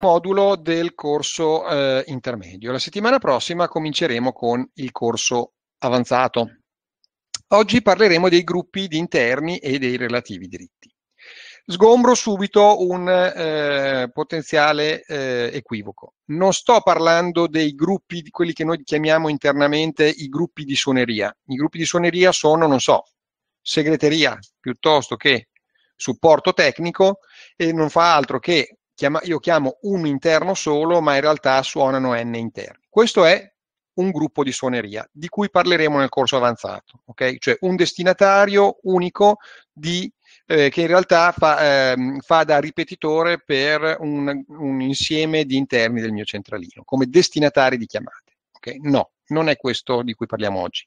modulo del corso eh, intermedio. La settimana prossima cominceremo con il corso avanzato. Oggi parleremo dei gruppi di interni e dei relativi diritti. Sgombro subito un eh, potenziale eh, equivoco. Non sto parlando dei gruppi, di quelli che noi chiamiamo internamente i gruppi di suoneria. I gruppi di suoneria sono, non so, segreteria piuttosto che supporto tecnico e non fa altro che chiama, io chiamo un interno solo, ma in realtà suonano n interni. Questo è un gruppo di suoneria, di cui parleremo nel corso avanzato, ok? Cioè un destinatario unico di, eh, che in realtà fa, eh, fa da ripetitore per un, un, insieme di interni del mio centralino, come destinatari di chiamate, ok? No, non è questo di cui parliamo oggi.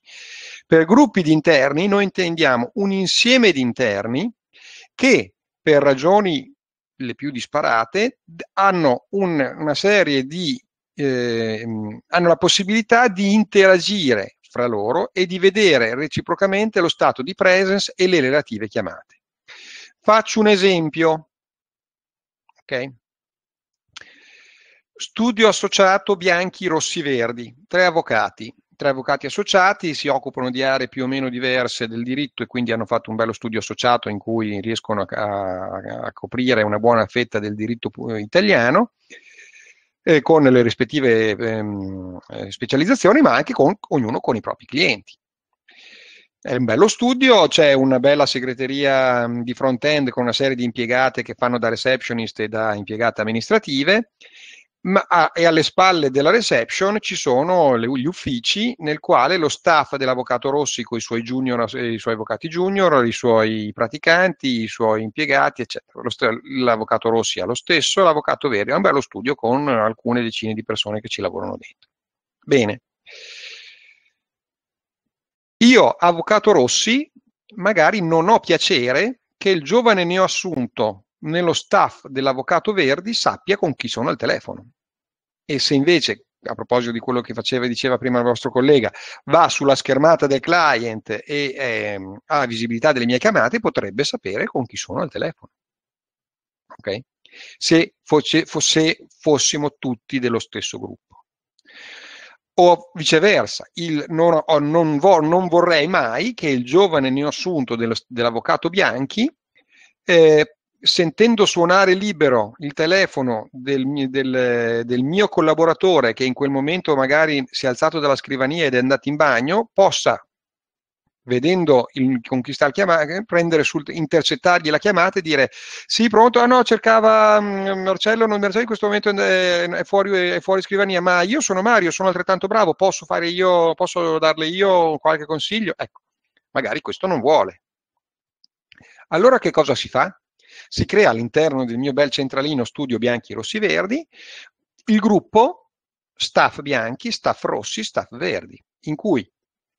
Per gruppi di interni noi intendiamo un insieme di interni che per ragioni le più disparate, hanno un, una serie di eh, hanno la possibilità di interagire fra loro e di vedere reciprocamente lo stato di presence e le relative chiamate. Faccio un esempio. Okay. Studio associato bianchi, rossi, verdi, tre avvocati tre avvocati associati, si occupano di aree più o meno diverse del diritto e quindi hanno fatto un bello studio associato in cui riescono a, a coprire una buona fetta del diritto italiano eh, con le rispettive ehm, eh, specializzazioni, ma anche con ognuno con i propri clienti. È un bello studio, c'è una bella segreteria mm, di front-end con una serie di impiegate che fanno da receptionist e da impiegate amministrative ma, ah, e alle spalle della reception ci sono le, gli uffici nel quale lo staff dell'avvocato Rossi con i suoi, junior, eh, i suoi avvocati junior, i suoi praticanti, i suoi impiegati, eccetera. St- l'avvocato Rossi ha lo stesso, l'avvocato Verdi ha un bello studio con alcune decine di persone che ci lavorano dentro. Bene. Io, avvocato Rossi, magari non ho piacere che il giovane neoassunto nello staff dell'avvocato Verdi sappia con chi sono al telefono e se invece a proposito di quello che faceva e diceva prima il vostro collega, va sulla schermata del client e ehm, ha visibilità delle mie chiamate, potrebbe sapere con chi sono al telefono. Ok? Se, fosse, fosse, fossimo tutti dello stesso gruppo. O viceversa, il non, o non, vor, non vorrei mai che il giovane neoassunto dell'avvocato Bianchi eh, sentendo suonare libero il telefono del, del, del, mio collaboratore che in quel momento magari si è alzato dalla scrivania ed è andato in bagno, possa, vedendo il, con chi sta il chiamata, prendere sul, intercettargli la chiamata e dire sì, pronto, ah no, cercava mm, Marcello, non Marcello in questo momento è fuori, è fuori scrivania, ma io sono Mario, sono altrettanto bravo, posso, fare io, posso darle io qualche consiglio? Ecco, magari questo non vuole. Allora che cosa si fa? si crea all'interno del mio bel centralino studio bianchi, rossi, verdi, il gruppo staff bianchi, staff rossi, staff verdi, in cui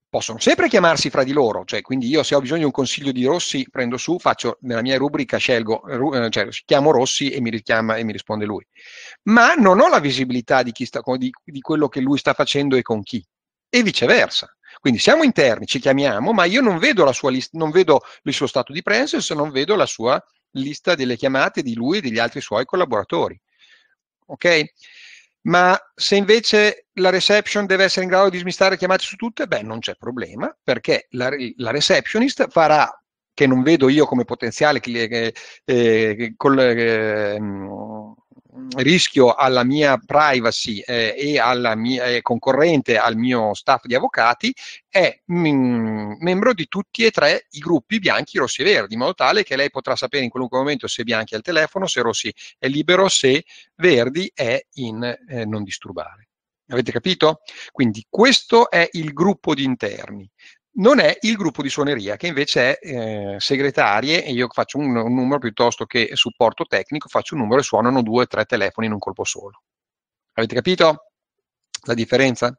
possono sempre chiamarsi fra di loro, cioè quindi io se ho bisogno di un consiglio di Rossi prendo su, faccio nella mia rubrica scelgo, eh, cioè chiamo Rossi e mi richiama e mi risponde lui. Ma non ho la visibilità di, sta, di, di quello che lui sta facendo e con chi e viceversa. Quindi siamo interni, ci chiamiamo, ma io non vedo, list- non vedo il suo stato di presence, non vedo la sua lista delle chiamate di lui e degli altri suoi collaboratori. Ok? Ma se invece la reception deve essere in grado di smistare chiamate su tutte, beh, non c'è problema, perché la, la receptionist farà, che non vedo io come potenziale eh, eh col, eh, rischio alla mia privacy eh, e alla mia eh, concorrente al mio staff di avvocati è mm, membro di tutti e tre i gruppi bianchi, rossi e verdi, in modo tale che lei potrà sapere in qualunque momento se bianchi è al telefono, se rossi è libero, se verdi è in eh, non disturbare. Avete capito? Quindi questo è il gruppo di interni non è il gruppo di suoneria, che invece è eh, segretarie, e io faccio un, un, numero piuttosto che supporto tecnico, faccio un numero e suonano due o tre telefoni in un colpo solo. Avete capito la differenza?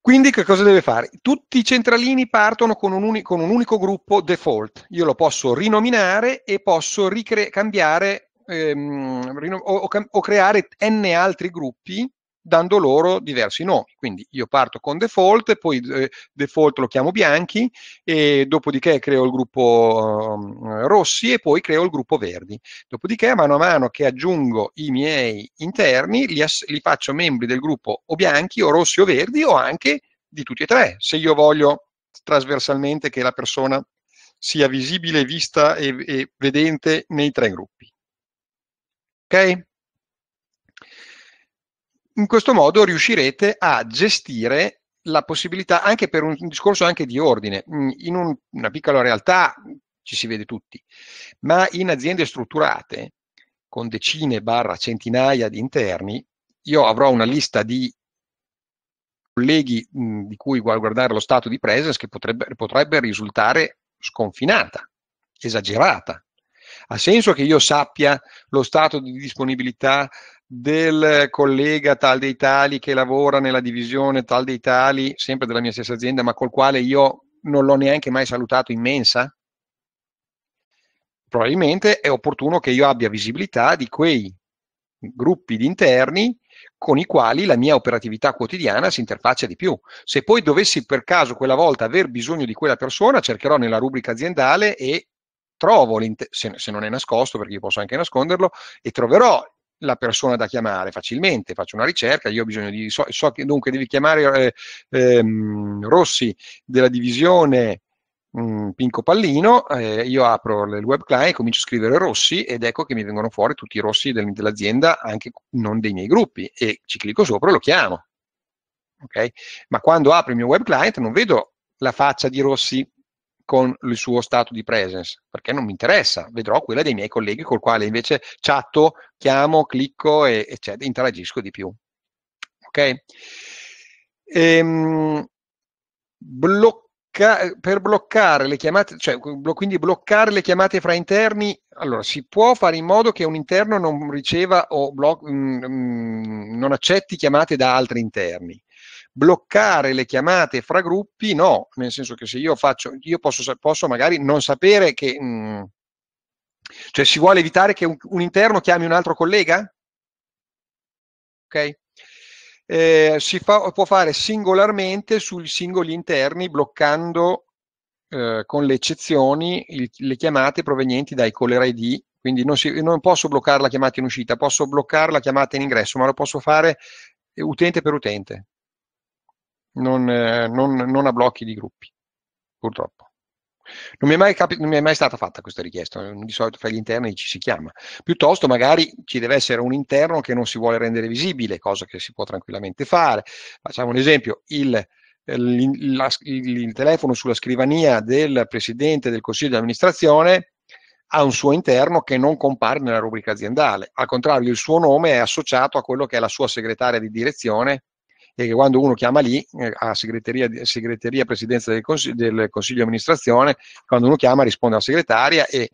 Quindi che cosa deve fare? Tutti i centralini partono con un, unico, con un unico gruppo default. Io lo posso rinominare e posso cambiare ehm, o, o, o creare n altri gruppi dando loro diversi nomi. Quindi io parto con default, poi eh, default lo chiamo bianchi, e dopodiché creo il gruppo eh, rossi e poi creo il gruppo verdi. Dopodiché, mano a mano che aggiungo i miei interni, li, ass- li faccio membri del gruppo o bianchi o rossi o verdi o anche di tutti e tre, se io voglio trasversalmente che la persona sia visibile, vista e, e vedente nei tre gruppi. Ok? in questo modo riuscirete a gestire la possibilità, anche per un discorso anche di ordine, mm, in un, una piccola realtà ci si vede tutti, ma in aziende strutturate con decine barra centinaia di interni, io avrò una lista di colleghi mh, mm, di cui guardare lo stato di presence che potrebbe, potrebbe risultare sconfinata, esagerata. Ha senso che io sappia lo stato di disponibilità del collega tal dei tali che lavora nella divisione tal dei tali, sempre della mia stessa azienda, ma col quale io non l'ho neanche mai salutato in mensa? Probabilmente è opportuno che io abbia visibilità di quei gruppi di interni con i quali la mia operatività quotidiana si interfaccia di più. Se poi dovessi per caso quella volta aver bisogno di quella persona, cercherò nella rubrica aziendale e trovo, se, non è nascosto, perché io posso anche nasconderlo, e troverò la persona da chiamare facilmente, faccio una ricerca, io ho bisogno di, so, so che dunque devi chiamare eh, ehm, Rossi della divisione mh, mm, Pinco Pallino, eh, io apro il web client, comincio a scrivere Rossi ed ecco che mi vengono fuori tutti i Rossi del, dell'azienda, anche non dei miei gruppi, e ci clicco sopra e lo chiamo. Okay? Ma quando apro il mio web client non vedo la faccia di Rossi con il suo stato di presence, perché non mi interessa, vedrò quella dei miei colleghi col quale invece chatto, chiamo, clicco e eccetera, interagisco di più. Ok? Ehm, blocca, per bloccare le chiamate, cioè, quindi bloccare le chiamate fra interni, allora si può fare in modo che un interno non riceva o bloc- mh, mm, mh, mm, non accetti chiamate da altri interni bloccare le chiamate fra gruppi, no, nel senso che se io faccio, io posso, posso magari non sapere che, mh, mm, cioè si vuole evitare che un, un, interno chiami un altro collega? Ok? Eh, si fa, può fare singolarmente sui singoli interni bloccando eh, con le eccezioni il, le chiamate provenienti dai caller ID quindi non, si, non, posso bloccare la chiamata in uscita, posso bloccare la chiamata in ingresso, ma lo posso fare eh, utente per utente non, eh, non, non a blocchi di gruppi, purtroppo. Non mi, è mai capi- non mi è mai stata fatta questa richiesta, eh, di solito fra gli interni ci si chiama. Piuttosto magari ci deve essere un interno che non si vuole rendere visibile, cosa che si può tranquillamente fare. Facciamo un esempio, il, eh, il, il, il telefono sulla scrivania del Presidente del Consiglio di amministrazione ha un suo interno che non compare nella rubrica aziendale. Al contrario, il suo nome è associato a quello che è la sua segretaria di direzione e che quando uno chiama lì, eh, a segreteria, segreteria presidenza del, consig- del consiglio di amministrazione, quando uno chiama risponde alla segretaria e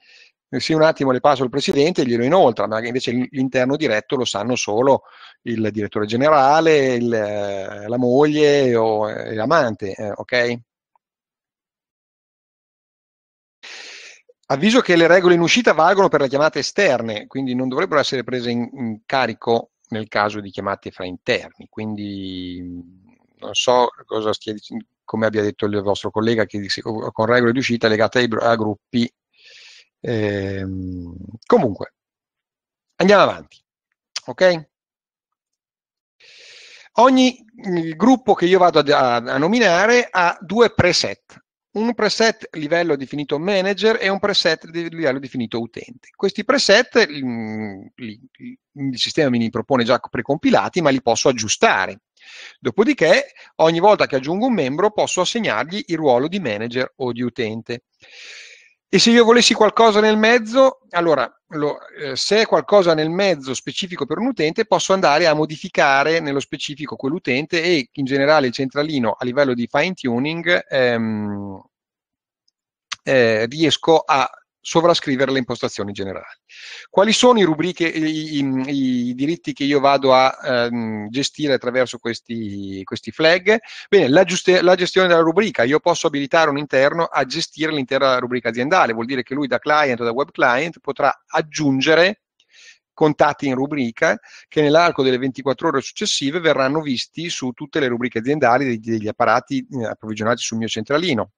eh, se un attimo le passo al presidente e glielo inoltra, ma invece l'interno diretto lo sanno solo il direttore generale, il, eh, la moglie o eh, l'amante, eh, ok? Avviso che le regole in uscita valgono per le chiamate esterne, quindi non dovrebbero essere prese in, in carico nel caso di chiamate fra interni. Quindi non so cosa stia dicendo, come abbia detto il vostro collega, che dice, con regole di uscita legate ai, a gruppi. Eh, comunque, andiamo avanti. Ok? Ogni gruppo che io vado a, a, nominare ha due preset un preset livello definito manager e un preset livello definito utente. Questi preset mh, mm, li, il sistema mi propone già precompilati, ma li posso aggiustare. Dopodiché, ogni volta che aggiungo un membro, posso assegnargli il ruolo di manager o di utente. E se io volessi qualcosa nel mezzo, allora lo, eh, se è qualcosa nel mezzo specifico per un utente, posso andare a modificare nello specifico quell'utente e in generale il centralino a livello di fine tuning ehm, eh, riesco a sovrascrivere le impostazioni generali. Quali sono i, rubriche, i, i, i diritti che io vado a ehm, gestire attraverso questi, questi flag? Bene, la, giuste, la, gestione della rubrica. Io posso abilitare un interno a gestire l'intera rubrica aziendale, vuol dire che lui da client o da web client potrà aggiungere contatti in rubrica che nell'arco delle 24 ore successive verranno visti su tutte le rubriche aziendali degli, apparati eh, approvvigionati sul mio centralino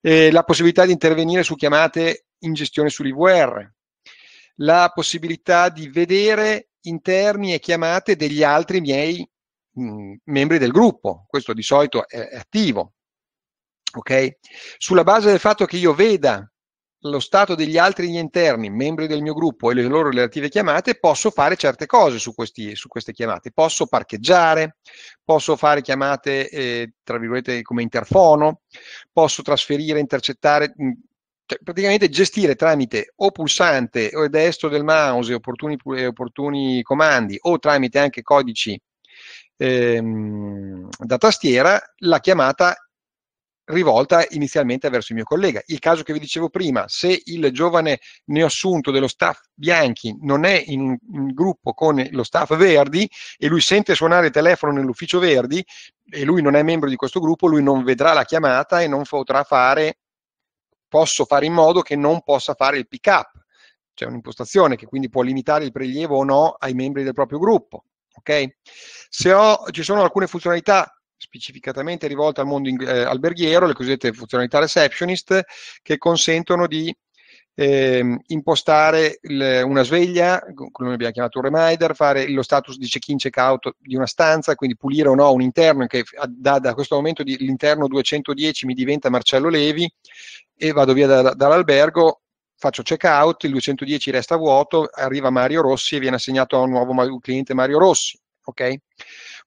eh, la possibilità di intervenire su chiamate in gestione sull'IVR, la possibilità di vedere interni e chiamate degli altri miei mh, mm, membri del gruppo, questo di solito è, è attivo. Okay? Sulla base del fatto che io veda lo stato degli altri interni, membri del mio gruppo e le loro relative chiamate, posso fare certe cose su, questi, su queste chiamate. Posso parcheggiare, posso fare chiamate, eh, tra virgolette, come interfono, posso trasferire, intercettare, mm, cioè, praticamente gestire tramite o pulsante o destro del mouse e opportuni, eh, opportuni, comandi o tramite anche codici ehm, da tastiera la chiamata rivolta inizialmente verso il mio collega. Il caso che vi dicevo prima, se il giovane neoassunto dello staff Bianchi non è in, in gruppo con lo staff Verdi e lui sente suonare il telefono nell'ufficio Verdi e lui non è membro di questo gruppo, lui non vedrà la chiamata e non potrà fare, posso fare in modo che non possa fare il pick up. C'è un'impostazione che quindi può limitare il prelievo o no ai membri del proprio gruppo. Okay? Se ho, ci sono alcune funzionalità specificatamente rivolta al mondo eh, alberghiero, le cosiddette funzionalità receptionist, che consentono di eh, impostare il, una sveglia, come abbiamo chiamato un reminder, fare lo status di check-in, check-out di una stanza, quindi pulire o no un interno, che da, da questo momento di, l'interno 210 mi diventa Marcello Levi e vado via da, da, dall'albergo, faccio check-out, il 210 resta vuoto, arriva Mario Rossi e viene assegnato a un nuovo cliente Mario Rossi. Okay?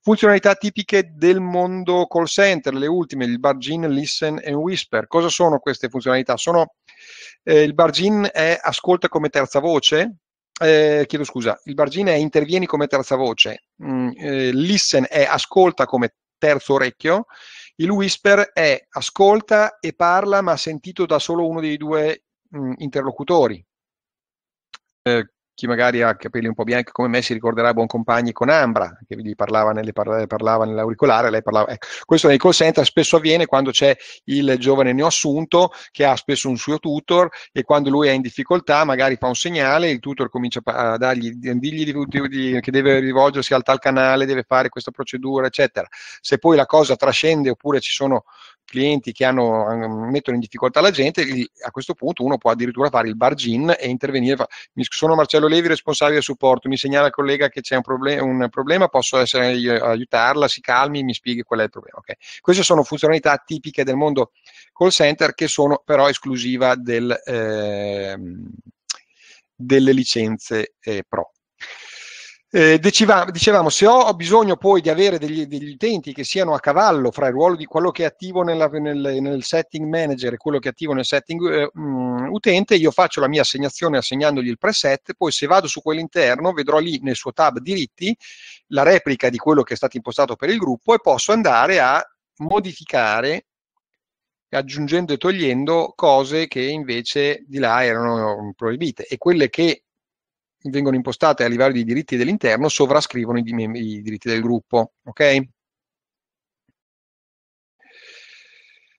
Funzionalità tipiche del mondo call center, le ultime, il Bargin, Listen e Whisper. Cosa sono queste funzionalità? Sono, eh, il Bargin è ascolta come terza voce, eh, chiedo scusa, il Bargin è intervieni come terza voce, mm, eh, Listen è ascolta come terzo orecchio, il Whisper è ascolta e parla ma sentito da solo uno dei due mh, mm, interlocutori. Eh, chi magari ha capelli un po' bianchi come me si ricorderà Buon Compagni con Ambra, che gli parlava, nelle, parlava nell'auricolare, lei parlava, ecco. questo nei call center spesso avviene quando c'è il giovane neoassunto che ha spesso un suo tutor e quando lui è in difficoltà magari fa un segnale, il tutor comincia a dargli, dirgli di, di, che deve rivolgersi al tal canale, deve fare questa procedura, eccetera. Se poi la cosa trascende oppure ci sono clienti che hanno, mettono in difficoltà la gente, a questo punto uno può addirittura fare il bargin e intervenire. Mi sono Marcello Levi, responsabile del supporto, mi segnala il collega che c'è un, proble- un problema, posso essere io, aiutarla, si calmi, mi spieghi qual è il problema. Okay. Queste sono funzionalità tipiche del mondo call center che sono però esclusiva del, eh, delle licenze eh, pro. Eh, dicevamo, dicevamo, se ho bisogno poi di avere degli, degli, utenti che siano a cavallo fra il ruolo di quello che è attivo nella, nel, nel, setting manager e quello che è attivo nel setting eh, utente, io faccio la mia assegnazione assegnandogli il preset, poi se vado su quell'interno vedrò lì nel suo tab diritti la replica di quello che è stato impostato per il gruppo e posso andare a modificare aggiungendo e togliendo cose che invece di là erano proibite e quelle che vengono impostate a livello di diritti dell'interno sovrascrivono i, i diritti del gruppo. Ok?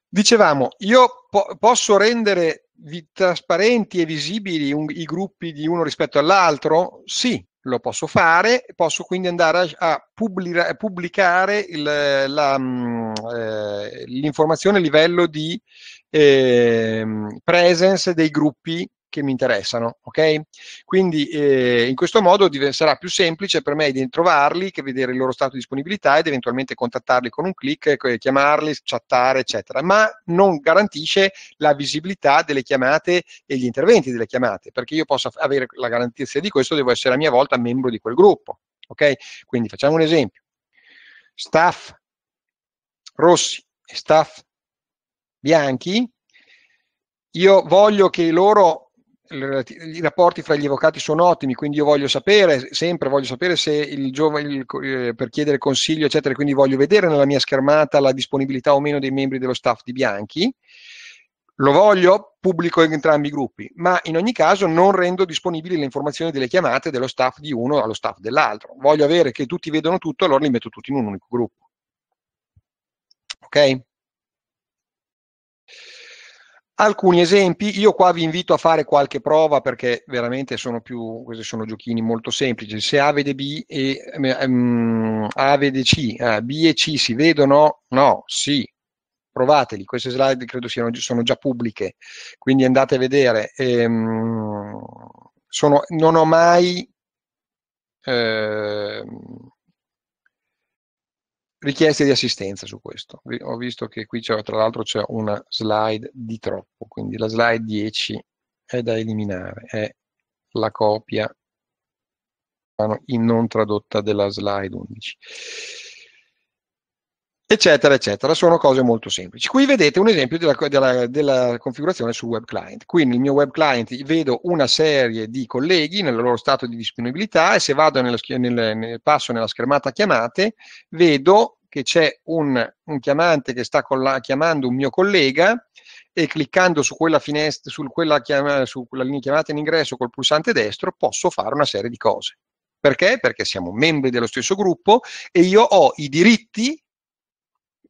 Dicevamo, io po posso rendere trasparenti e visibili un, i gruppi di uno rispetto all'altro? Sì, lo posso fare, posso quindi andare a, a pubblicare mm, eh, l'informazione eh, a livello di eh, presence dei gruppi che mi interessano, ok? Quindi eh, in questo modo sarà più semplice per me di trovarli, che vedere il loro stato di disponibilità ed eventualmente contattarli con un clic, eh, chiamarli, chattare, eccetera, ma non garantisce la visibilità delle chiamate e gli interventi delle chiamate, perché io posso avere la garanzia di questo, devo essere a mia volta membro di quel gruppo, ok? Quindi facciamo un esempio. Staff rossi e staff bianchi, io voglio che loro i rapporti fra gli avvocati sono ottimi, quindi io voglio sapere, sempre voglio sapere se il giovane, eh, per chiedere consiglio, eccetera, quindi voglio vedere nella mia schermata la disponibilità o meno dei membri dello staff di Bianchi, lo voglio, pubblico in entrambi i gruppi, ma in ogni caso non rendo disponibili le informazioni delle chiamate dello staff di uno allo staff dell'altro. Voglio avere che tutti vedano tutto, allora li metto tutti in un unico gruppo. Ok? alcuni esempi. Io qua vi invito a fare qualche prova perché veramente sono più, questi sono giochini molto semplici. Se A vede B e um, A vede C, uh, B e C si vedono? No, sì. Provateli, queste slide credo siano sono già pubbliche, quindi andate a vedere. Ehm, sono, non ho mai eh, richieste di assistenza su questo. Ho visto che qui tra l'altro c'è una slide di troppo, quindi la slide 10 è da eliminare, è la copia in non tradotta della slide 11 eccetera, eccetera. Sono cose molto semplici. Qui vedete un esempio della, della, della, configurazione sul web client. Qui nel mio web client vedo una serie di colleghi nel loro stato di disponibilità e se vado nel, nel, nel passo nella schermata chiamate, vedo che c'è un, un chiamante che sta colla, chiamando un mio collega e cliccando su quella, finestra, su quella, chiama, su quella linea chiamata in ingresso col pulsante destro posso fare una serie di cose. Perché? Perché siamo membri dello stesso gruppo e io ho i diritti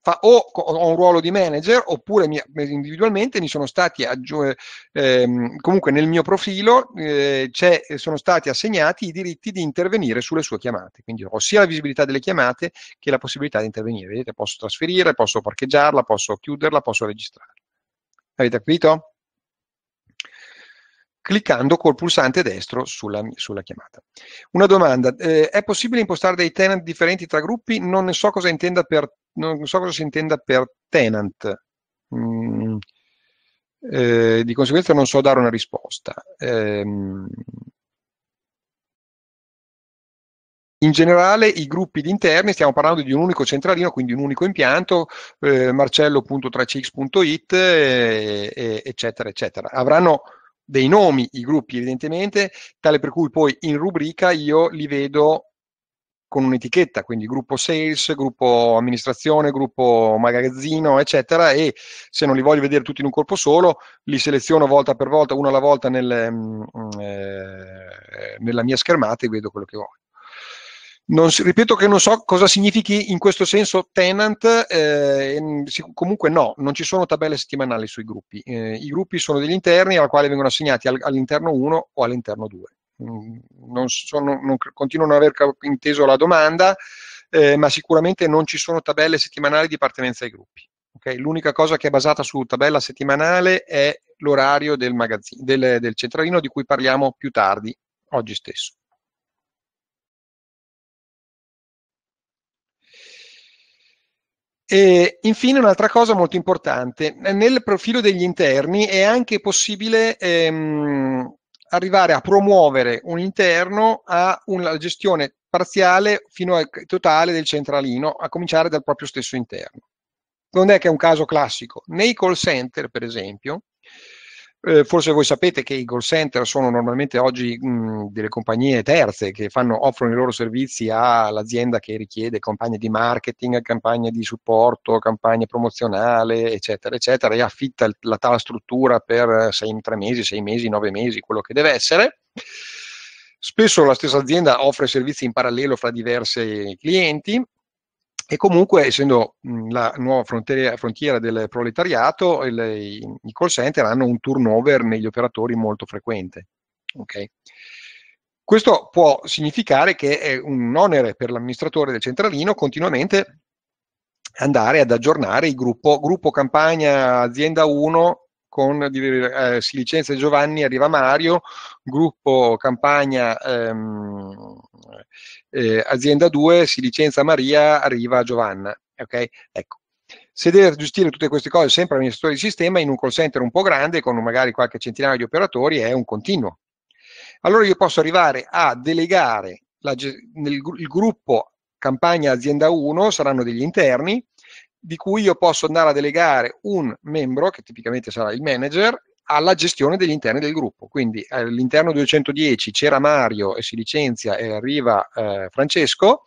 fa, o ho un ruolo di manager oppure mi, eh, individualmente mi sono stati aggiu- ehm, comunque nel mio profilo eh, eh, sono stati assegnati i diritti di intervenire sulle sue chiamate quindi ho sia la visibilità delle chiamate che la possibilità di intervenire vedete posso trasferire posso parcheggiarla posso chiuderla posso registrare avete capito? cliccando col pulsante destro sulla, sulla chiamata. Una domanda, eh, è possibile impostare dei tenant differenti tra gruppi? Non ne so cosa intenda per non so cosa si intenda per tenant. Mm, eh, di conseguenza non so dare una risposta. Eh, in generale i gruppi di interni, stiamo parlando di un unico centralino, quindi un unico impianto, eh, marcello.3cx.it, eh, eccetera, eccetera. Avranno dei nomi i gruppi evidentemente, tale per cui poi in rubrica io li vedo con un'etichetta, quindi gruppo sales, gruppo amministrazione, gruppo magazzino, eccetera, e se non li voglio vedere tutti in un corpo solo, li seleziono volta per volta, uno alla volta nel, mm, eh, nella mia schermata e vedo quello che voglio. Non, ripeto che non so cosa significhi in questo senso tenant, eh, comunque no, non ci sono tabelle settimanali sui gruppi, eh, i gruppi sono degli interni ai quali vengono assegnati all'interno uno o all'interno due non sono, non, continuo a non aver inteso la domanda, eh, ma sicuramente non ci sono tabelle settimanali di appartenenza ai gruppi. Okay? L'unica cosa che è basata su tabella settimanale è l'orario del, del, del centralino di cui parliamo più tardi, oggi stesso. E infine un'altra cosa molto importante, nel profilo degli interni è anche possibile ehm, arrivare a promuovere un interno a una gestione parziale fino al totale del centralino, a cominciare dal proprio stesso interno. Non è che è un caso classico. Nei call center, per esempio, eh, forse voi sapete che i call center sono normalmente oggi mh, delle compagnie terze che fanno, offrono i loro servizi all'azienda che richiede campagne di marketing, campagne di supporto, campagne promozionale, eccetera, eccetera, e affitta la tala struttura per eh, sei, tre mesi, sei mesi, nove mesi, quello che deve essere. Spesso la stessa azienda offre servizi in parallelo fra diversi clienti e comunque, essendo la nuova frontiera, frontiera del proletariato, il, i call center hanno un turnover negli operatori molto frequente. Okay? Questo può significare che è un onere per l'amministratore del centralino continuamente andare ad aggiornare il gruppo, gruppo campagna azienda 1 con eh, si licenzia Giovanni, arriva Mario, gruppo Campagna ehm, eh, Azienda 2, si licenzia Maria, arriva Giovanna. Okay? Ecco. Se deve gestire tutte queste cose sempre amministratore di sistema in un call center un po' grande con magari qualche centinaio di operatori è un continuo. Allora io posso arrivare a delegare la, nel, il gruppo campagna azienda 1 saranno degli interni di cui io posso andare a delegare un membro, che tipicamente sarà il manager, alla gestione degli interni del gruppo. Quindi eh, all'interno 210 c'era Mario e si licenzia e arriva eh, Francesco.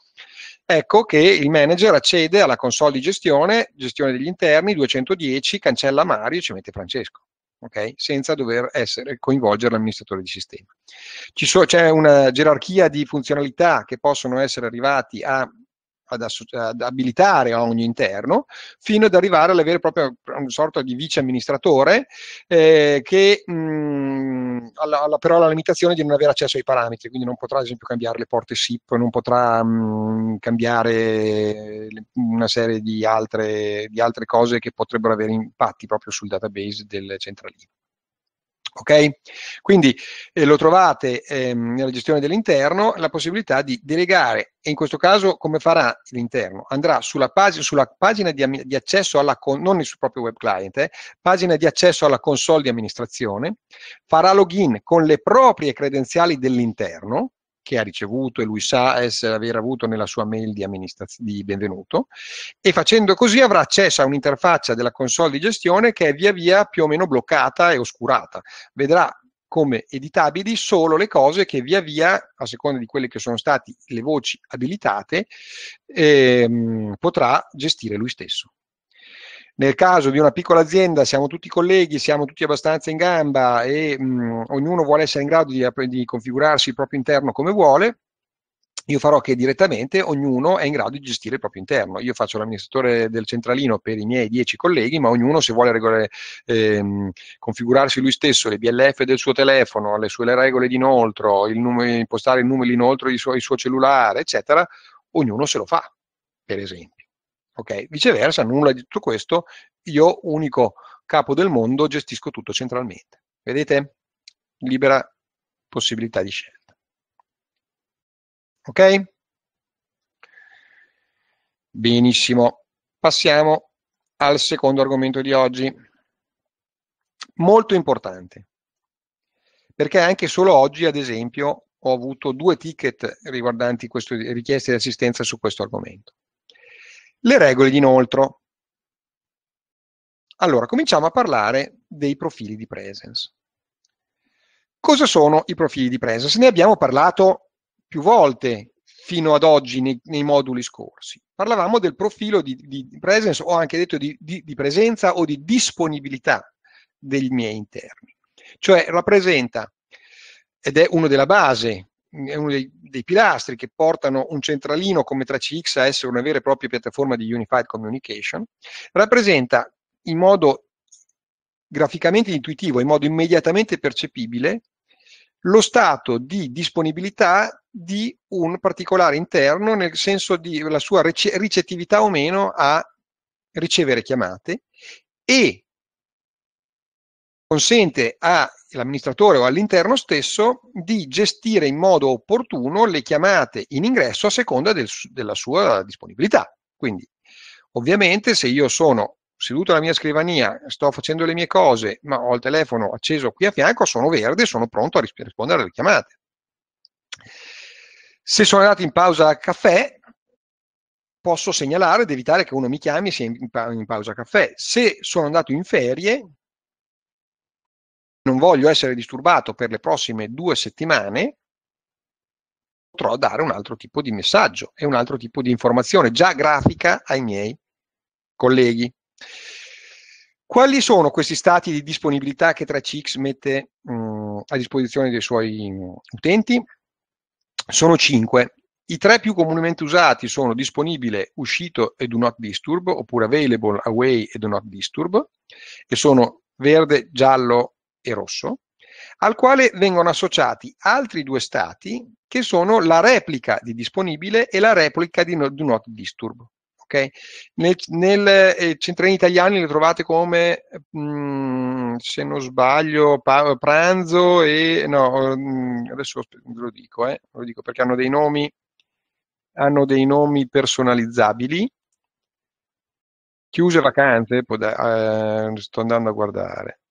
Ecco che il manager accede alla console di gestione, gestione degli interni 210, cancella Mario e ci mette Francesco. Okay? senza dover essere, coinvolgere l'amministratore di sistema. So, c'è una gerarchia di funzionalità che possono essere arrivati a ad, asso- ad abilitare a ogni interno, fino ad arrivare ad avere proprio una sorta di vice amministratore eh, che mh, mhmm, alla, alla, però ha la limitazione di non avere accesso ai parametri, quindi non potrà ad esempio cambiare le porte SIP, non potrà mh, mhmm, cambiare una serie di altre, di altre, cose che potrebbero avere impatti proprio sul database del centralino. Ok? Quindi eh, lo trovate ehm, nella gestione dell'interno la possibilità di delegare e in questo caso come farà l'interno? Andrà sulla, pag- sulla pagina di, di, accesso alla con- non il suo proprio web client, eh, pagina di accesso alla console di amministrazione, farà login con le proprie credenziali dell'interno, che ha ricevuto e lui sa essere, aver avuto nella sua mail di, di benvenuto e facendo così avrà accesso a un'interfaccia della console di gestione che è via via più o meno bloccata e oscurata. Vedrà come editabili solo le cose che via via, a seconda di quelle che sono state le voci abilitate, ehm, potrà gestire lui stesso. Nel caso di una piccola azienda siamo tutti colleghi, siamo tutti abbastanza in gamba e mh, mm, ognuno vuole essere in grado di, di configurarsi il proprio interno come vuole, io farò che direttamente ognuno è in grado di gestire il proprio interno. Io faccio l'amministratore del centralino per i miei 10 colleghi, ma ognuno se vuole regole, ehm, configurarsi lui stesso le BLF del suo telefono, le sue regole di inoltro, il numero, impostare il numero di inoltro del suo, suo cellulare, eccetera, ognuno se lo fa, per esempio. Ok, Viceversa, nulla di tutto questo, io unico capo del mondo gestisco tutto centralmente. Vedete? Libera possibilità di scelta. Ok? Benissimo. Passiamo al secondo argomento di oggi. Molto importante. Perché anche solo oggi, ad esempio, ho avuto due ticket riguardanti queste richieste di assistenza su questo argomento. Le regole di inoltro. Allora, cominciamo a parlare dei profili di presence. Cosa sono i profili di presence? Ne abbiamo parlato più volte fino ad oggi nei, nei moduli scorsi. Parlavamo del profilo di, di presence, o anche detto di, di, di presenza o di disponibilità dei miei interni. Cioè rappresenta, ed è uno della base è uno dei, dei, pilastri che portano un centralino come 3CX a essere una vera e propria piattaforma di Unified Communication, rappresenta in modo graficamente intuitivo, in modo immediatamente percepibile, lo stato di disponibilità di un particolare interno, nel senso della sua ricettività o meno a ricevere chiamate e consente all'amministratore o all'interno stesso di gestire in modo opportuno le chiamate in ingresso a seconda del, della sua disponibilità. Quindi, ovviamente, se io sono seduto alla mia scrivania, sto facendo le mie cose, ma ho il telefono acceso qui a fianco, sono verde, sono pronto a rispondere alle chiamate. Se sono andato in pausa a caffè, posso segnalare ed evitare che uno mi chiami sia in, pausa caffè. Se sono andato in ferie, non voglio essere disturbato per le prossime due settimane, potrò dare un altro tipo di messaggio e un altro tipo di informazione già grafica ai miei colleghi. Quali sono questi stati di disponibilità che 3CX mette mh, mm, a disposizione dei suoi mh, utenti? Sono cinque. I tre più comunemente usati sono disponibile, uscito e do not disturb, oppure available, away e do not disturb, e sono verde, giallo e rosso, al quale vengono associati altri due stati che sono la replica di disponibile e la replica di no, do not disturb. Okay? Nel, nel eh, centrini italiani le trovate come, mh, mm, se non sbaglio, pa- pranzo e... no, mh, mm, adesso lo dico, eh, lo dico perché hanno dei nomi, hanno dei nomi personalizzabili. Chiuse vacanze, da- eh, sto andando a guardare.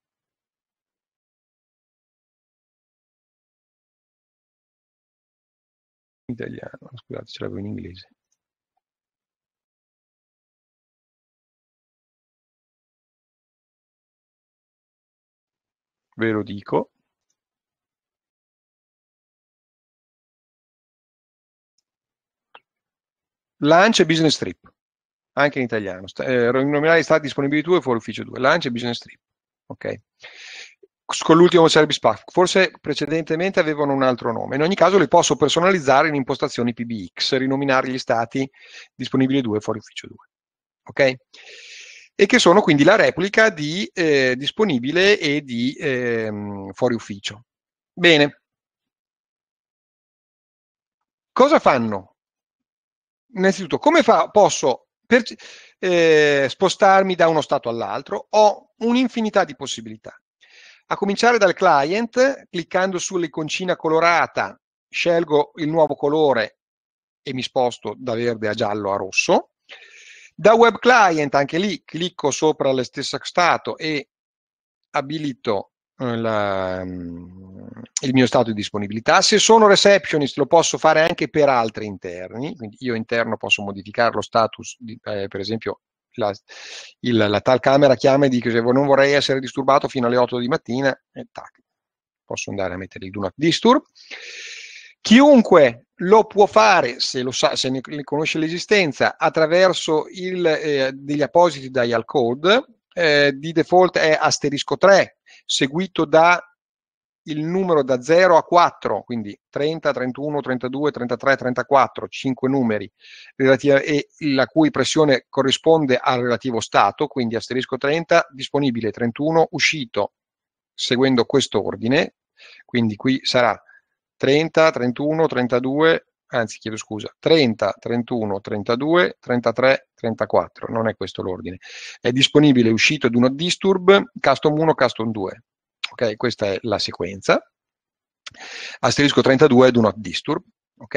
italiano, scusate ce l'avevo in inglese. Ve lo dico. Lancia e Business Trip, anche in italiano. eh, nominali stati disponibili 2 fuori ufficio 2. Lancia e Business Trip. Ok con l'ultimo Service Pack, forse precedentemente avevano un altro nome. In ogni caso li posso personalizzare in impostazioni PBX, rinominare gli stati disponibili 2 fuori ufficio 2. Ok? E che sono quindi la replica di eh, disponibile e di eh, fuori ufficio. Bene. Cosa fanno? Innanzitutto, come fa, posso per, eh, spostarmi da uno stato all'altro? Ho un'infinità di possibilità a cominciare dal client, cliccando sull'iconcina colorata, scelgo il nuovo colore e mi sposto da verde a giallo a rosso. Da web client, anche lì, clicco sopra lo stesso stato e abilito eh, la, mm, il mio stato di disponibilità. Se sono receptionist lo posso fare anche per altri interni, quindi io interno posso modificare lo status, di, eh, per esempio la, il, la, tal camera chiama e dice non vorrei essere disturbato fino alle 8 di mattina e tac, posso andare a mettere il do not disturb. Chiunque lo può fare, se, lo sa, se ne, conosce l'esistenza, attraverso il, eh, degli appositi dial code, eh, di default è asterisco 3, seguito da il numero da 0 a 4, quindi 30, 31, 32, 33, 34, 5 numeri, e la cui pressione corrisponde al relativo stato, quindi asterisco 30, disponibile 31, uscito seguendo questo ordine, quindi qui sarà 30, 31, 32, anzi chiedo scusa, 30, 31, 32, 33, 34, non è questo l'ordine. È disponibile uscito ad uno disturb, custom 1, custom 2 ok? Questa è la sequenza. Asterisco 32 do not disturb, ok?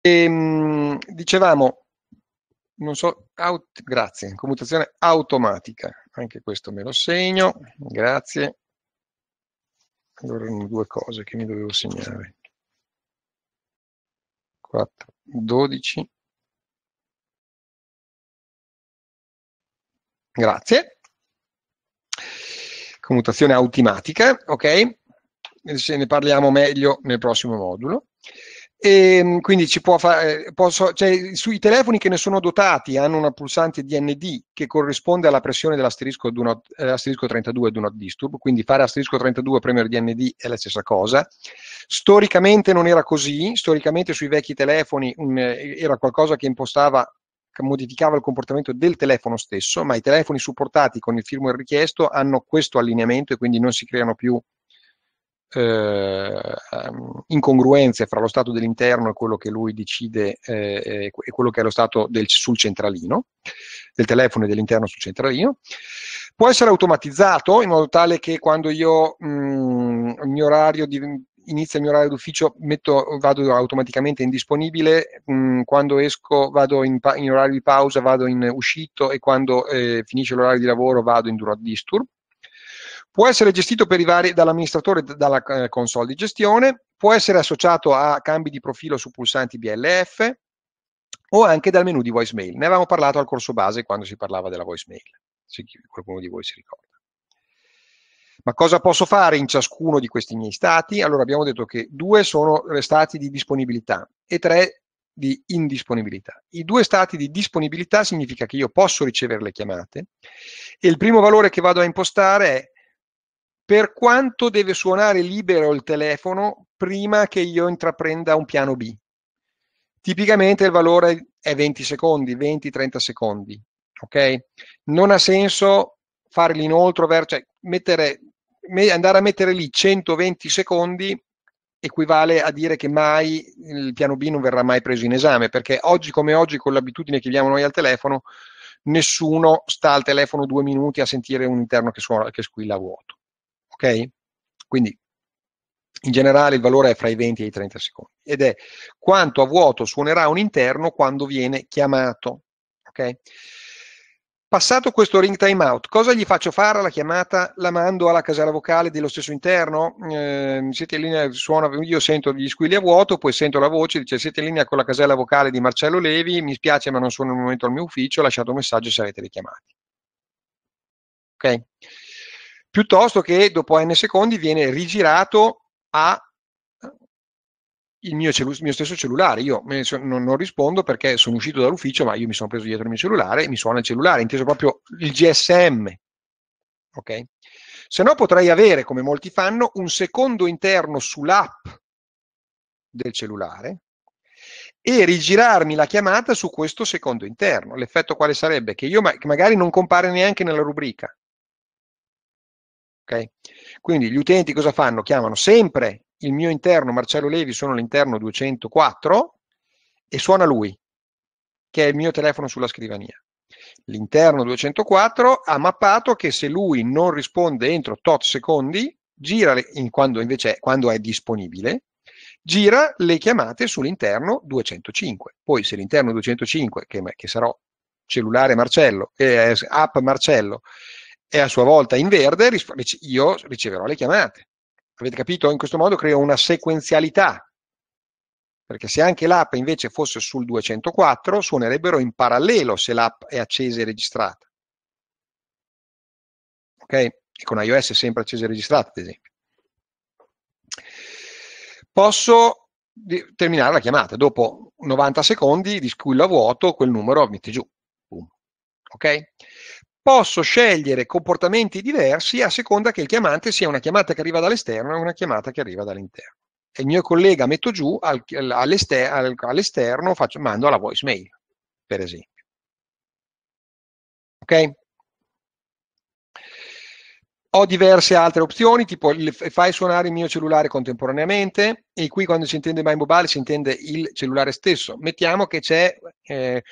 E, ehm, dicevamo, non so, out, grazie, commutazione automatica, anche questo me lo segno, grazie. Allora erano due cose che mi dovevo segnare. 4, 12, Grazie. Commutazione automatica, ok? Se ne parliamo meglio nel prossimo modulo. E, ehm, quindi ci può fare, eh, posso, cioè, sui telefoni che ne sono dotati hanno una pulsante DND che corrisponde alla pressione dell'asterisco not, eh, 32 Do Not Disturb, quindi fare asterisco 32 e premere DND è la stessa cosa. Storicamente non era così, storicamente sui vecchi telefoni un, mm, eh, era qualcosa che impostava modificava il comportamento del telefono stesso, ma i telefoni supportati con il firmware richiesto hanno questo allineamento e quindi non si creano più eh, incongruenze fra lo stato dell'interno e quello che lui decide eh, e quello che è lo stato del, sul centralino, del telefono e dell'interno sul centralino. Può essere automatizzato in modo tale che quando io mh, mm, il mio orario di, inizia il mio orario d'ufficio, metto, vado automaticamente indisponibile, mh, mm, quando esco vado in, pa- in, orario di pausa, vado in uscito e quando eh, finisce l'orario di lavoro vado in do disturb. Può essere gestito vari, dall'amministratore dalla eh, console di gestione, può essere associato a cambi di profilo su pulsanti BLF o anche dal menu di voicemail. Ne avevamo parlato al corso base quando si parlava della voicemail, se qualcuno di voi si ricorda. Ma cosa posso fare in ciascuno di questi miei stati? Allora abbiamo detto che due sono stati di disponibilità e tre di indisponibilità. I due stati di disponibilità significa che io posso ricevere le chiamate e il primo valore che vado a impostare è per quanto deve suonare libero il telefono prima che io intraprenda un piano B. Tipicamente il valore è 20 secondi, 20-30 secondi, ok? Non ha senso fare l'inoltro, cioè mettere andare a mettere lì 120 secondi equivale a dire che mai il piano B non verrà mai preso in esame, perché oggi come oggi con l'abitudine che abbiamo noi al telefono, nessuno sta al telefono due minuti a sentire un interno che, suona, che squilla a vuoto. Ok? Quindi in generale il valore è fra i 20 e i 30 secondi ed è quanto a vuoto suonerà un interno quando viene chiamato. Ok? Passato questo ring timeout, cosa gli faccio fare alla chiamata? La mando alla casella vocale dello stesso interno? Eh, siete in linea, suona, io sento gli squilli a vuoto, poi sento la voce, dice siete in linea con la casella vocale di Marcello Levi, mi spiace ma non sono al momento al mio ufficio, lasciate un messaggio e sarete richiamati. Ok? Piuttosto che dopo n secondi viene rigirato a il mio, cellu- mio, stesso cellulare. Io non, non, rispondo perché sono uscito dall'ufficio, ma io mi sono preso dietro il mio cellulare e mi suona il cellulare, inteso proprio il GSM. Ok? Se no potrei avere, come molti fanno, un secondo interno sull'app del cellulare e rigirarmi la chiamata su questo secondo interno. L'effetto quale sarebbe? Che io ma- che magari non compare neanche nella rubrica. Okay? Quindi gli utenti cosa fanno? Chiamano sempre il mio interno Marcello Levi sono all'interno 204 e suona lui, che è il mio telefono sulla scrivania. L'interno 204 ha mappato che se lui non risponde entro tot secondi, gira in quando invece quando è disponibile, gira le chiamate sull'interno 205. Poi se l'interno 205, che, che sarò cellulare Marcello, eh, app Marcello, è a sua volta in verde, io riceverò le chiamate. Avete capito? In questo modo creo una sequenzialità, perché se anche l'app invece fosse sul 204 suonerebbero in parallelo se l'app è accesa e registrata. Ok? E con iOS è sempre accesa e registrata, ad esempio. Posso terminare la chiamata. Dopo 90 secondi di squillo a vuoto, quel numero metti giù. Boom. Ok? posso scegliere comportamenti diversi a seconda che il chiamante sia una chiamata che arriva dall'esterno o una chiamata che arriva dall'interno. E il mio collega metto giù al, all'ester, all'esterno, faccio, mando la voicemail, per esempio. Ok? Ho diverse altre opzioni, tipo il, fai suonare il mio cellulare contemporaneamente e qui quando si intende My Mobile si intende il cellulare stesso. Mettiamo che c'è... Eh,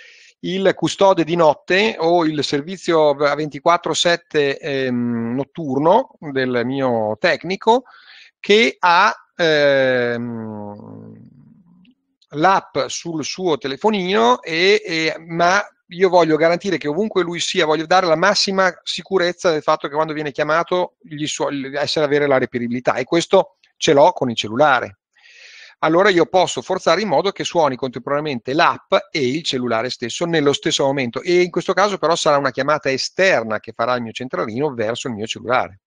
il custode di notte o il servizio a 24-7 ehm, notturno del mio tecnico che ha ehm, l'app sul suo telefonino, e, e, ma io voglio garantire che ovunque lui sia, voglio dare la massima sicurezza del fatto che quando viene chiamato gli su- essere avere la reperibilità e questo ce l'ho con il cellulare allora io posso forzare in modo che suoni contemporaneamente l'app e il cellulare stesso nello stesso momento e in questo caso però sarà una chiamata esterna che farà il mio centralino verso il mio cellulare.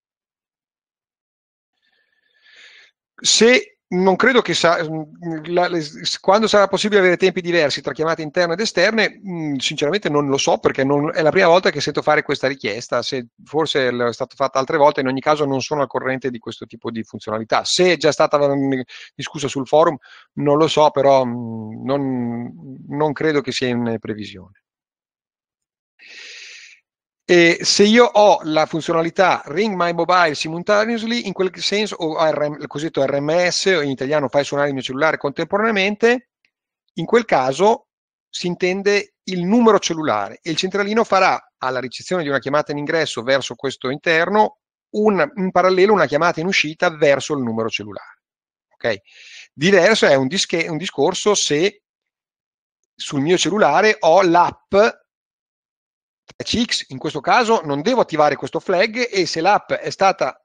Se non credo che sa, mm, la, le, quando sarà possibile avere tempi diversi tra chiamate interne ed esterne, mh, mm, sinceramente non lo so perché non, è la prima volta che sento fare questa richiesta, se forse è stata fatta altre volte, in ogni caso non sono al corrente di questo tipo di funzionalità. Se è già stata mh, mm, discussa sul forum, non lo so, però mh, non, non credo che sia in previsione. E se io ho la funzionalità Ring My Mobile simultaneously, in quel senso, o RM, il cosiddetto RMS, o in italiano fai suonare il mio cellulare contemporaneamente, in quel caso si intende il numero cellulare e il centralino farà alla ricezione di una chiamata in ingresso verso questo interno un, in parallelo una chiamata in uscita verso il numero cellulare. Okay? Diverso è un, dische, un discorso se sul mio cellulare ho l'app CX, in questo caso non devo attivare questo flag e se l'app è stata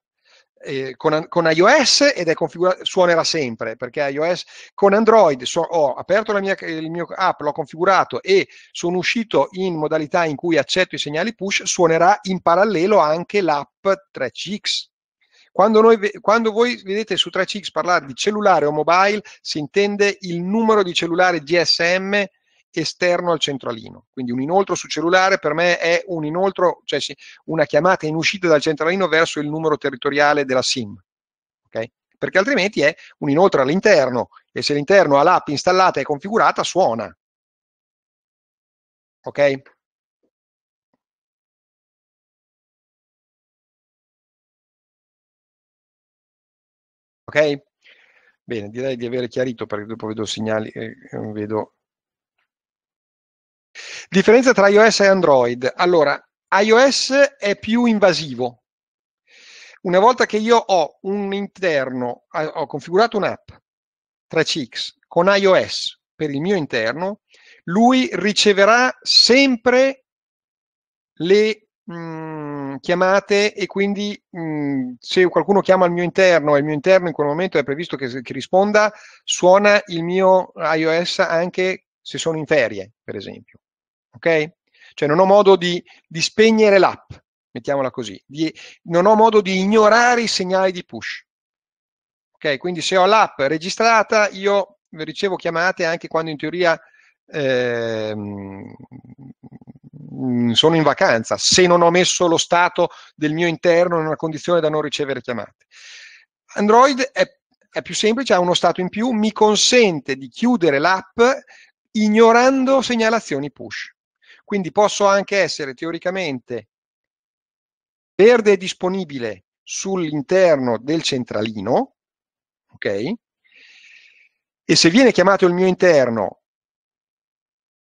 eh, con, con, iOS ed è configurata, suonerà sempre perché iOS con Android so, ho aperto la mia, il mio app, l'ho configurato e sono uscito in modalità in cui accetto i segnali push, suonerà in parallelo anche l'app 3CX. Quando, noi, quando voi vedete su 3CX parlare di cellulare o mobile, si intende il numero di cellulare GSM esterno al centralino. Quindi un inoltro su cellulare per me è un inoltro, cioè una chiamata in uscita dal centralino verso il numero territoriale della SIM. Okay? Perché altrimenti è un inoltro all'interno e se l'interno ha l'app installata e configurata suona. Ok? Ok? Bene, direi di aver chiarito perché dopo vedo segnali, eh, vedo Differenza tra iOS e Android. Allora, iOS è più invasivo. Una volta che io ho un interno, eh, ho configurato un'app 3CX con iOS per il mio interno, lui riceverà sempre le mh, mm, chiamate e quindi mh, mm, se qualcuno chiama il mio interno e il mio interno in quel momento è previsto che, che risponda, suona il mio iOS anche se sono in ferie, per esempio ok? Cioè non ho modo di, di spegnere l'app, mettiamola così, di, non ho modo di ignorare i segnali di push. Ok, quindi se ho l'app registrata, io ricevo chiamate anche quando in teoria eh, sono in vacanza, se non ho messo lo stato del mio interno in una condizione da non ricevere chiamate. Android è, è più semplice, ha uno stato in più, mi consente di chiudere l'app ignorando segnalazioni push. Quindi posso anche essere teoricamente verde e disponibile sull'interno del centralino, ok? E se viene chiamato il mio interno,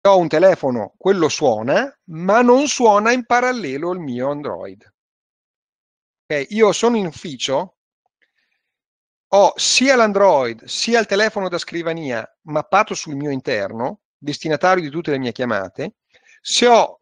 ho un telefono, quello suona, ma non suona in parallelo il mio Android. Okay? Io sono in ufficio, ho sia l'Android sia il telefono da scrivania mappato sul mio interno, destinatario di tutte le mie chiamate, se ho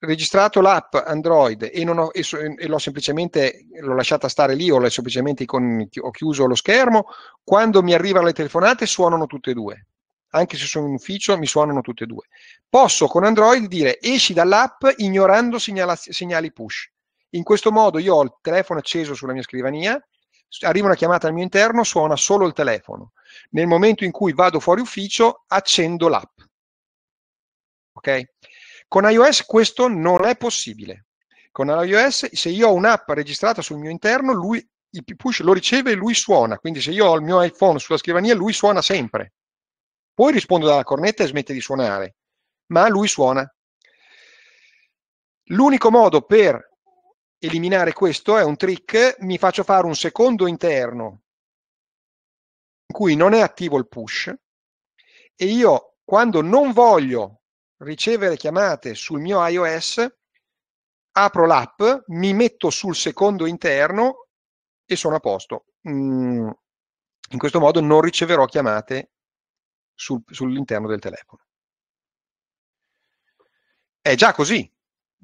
registrato l'app Android e, ho, e, e l'ho semplicemente l'ho lasciata stare lì o l'ho semplicemente con, ho chiuso lo schermo, quando mi arrivano le telefonate suonano tutte e due. Anche se sono in ufficio, mi suonano tutte e due. Posso con Android dire esci dall'app ignorando segnala, segnali push. In questo modo io ho il telefono acceso sulla mia scrivania, arriva una chiamata al mio interno, suona solo il telefono. Nel momento in cui vado fuori ufficio, accendo l'app Okay? Con iOS questo non è possibile. Con iOS, se io ho un'app registrata sul mio interno, lui il push lo riceve e lui suona. Quindi se io ho il mio iPhone sulla scrivania, lui suona sempre. Poi rispondo dalla cornetta e smette di suonare, ma lui suona. L'unico modo per eliminare questo è un trick, mi faccio fare un secondo interno in cui non è attivo il push e io quando non voglio ricevere chiamate sul mio iOS, apro l'app, mi metto sul secondo interno e sono a posto. Mm, in questo modo non riceverò chiamate sul, sull'interno del telefono. È già così,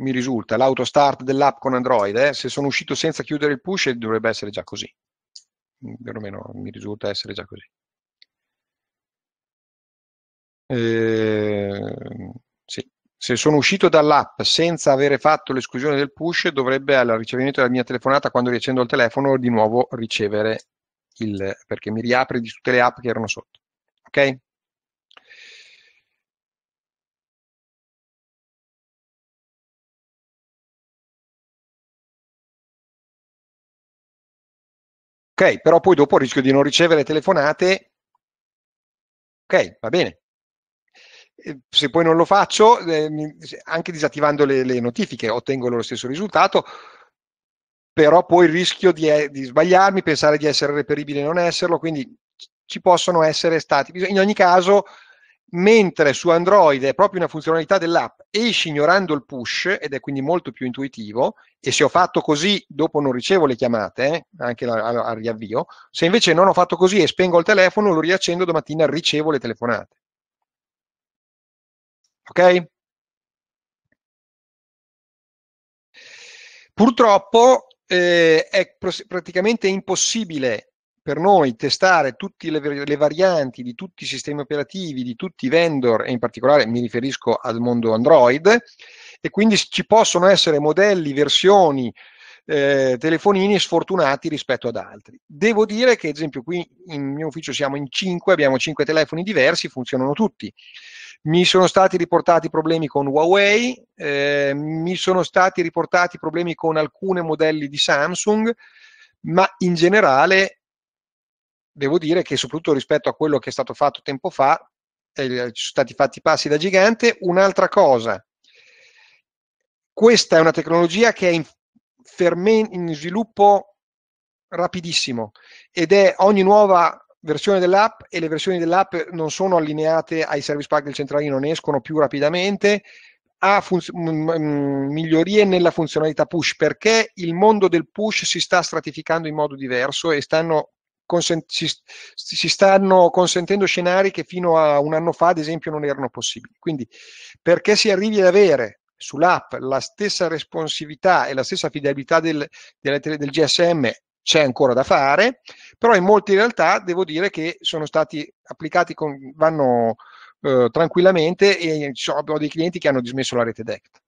mi risulta, l'autostart dell'app con Android. Eh? Se sono uscito senza chiudere il push dovrebbe essere già così. Mm, per lo meno mi risulta essere già così. Eh, se sono uscito dall'app senza avere fatto l'esclusione del push, dovrebbe al ricevimento della mia telefonata, quando riaccendo il telefono, di nuovo ricevere il perché mi riapre di tutte le app che erano sotto. Ok? Ok, però poi dopo rischio di non ricevere telefonate. Ok, va bene, eh, se poi non lo faccio, eh, anche disattivando le, le, notifiche ottengo lo stesso risultato, però poi rischio di, eh, di, sbagliarmi, pensare di essere reperibile e non esserlo, quindi ci possono essere stati. In ogni caso, mentre su Android è proprio una funzionalità dell'app, esci ignorando il push ed è quindi molto più intuitivo, e se ho fatto così dopo non ricevo le chiamate, eh, anche al riavvio, se invece non ho fatto così e spengo il telefono, lo riaccendo domattina ricevo le telefonate. Ok? Purtroppo eh, è pr- praticamente impossibile per noi testare tutte le, le, varianti di tutti i sistemi operativi, di tutti i vendor, e in particolare mi riferisco al mondo Android, e quindi ci possono essere modelli, versioni, eh, telefonini sfortunati rispetto ad altri. Devo dire che, ad esempio, qui in mio ufficio siamo in 5, abbiamo 5 telefoni diversi, funzionano tutti. Mi sono stati riportati problemi con Huawei, eh, mi sono stati riportati problemi con alcuni modelli di Samsung, ma in generale devo dire che soprattutto rispetto a quello che è stato fatto tempo fa, eh, ci sono stati fatti passi da gigante. Un'altra cosa, questa è una tecnologia che è in fermento in sviluppo rapidissimo ed è ogni nuova versione dell'app e le versioni dell'app non sono allineate ai service pack del centralino, ne escono più rapidamente, ha funz- m- mm, m- mm, mm, migliorie nella funzionalità push perché il mondo del push si sta stratificando in modo diverso e stanno consen- si, si, stanno consentendo scenari che fino a un anno fa, ad esempio, non erano possibili. Quindi perché si arrivi ad avere sull'app la stessa responsività e la stessa affidabilità del, del, del GSM c'è ancora da fare, però in molte realtà devo dire che sono stati applicati, con, vanno eh, tranquillamente e ho dei clienti che hanno dismesso la rete DECT.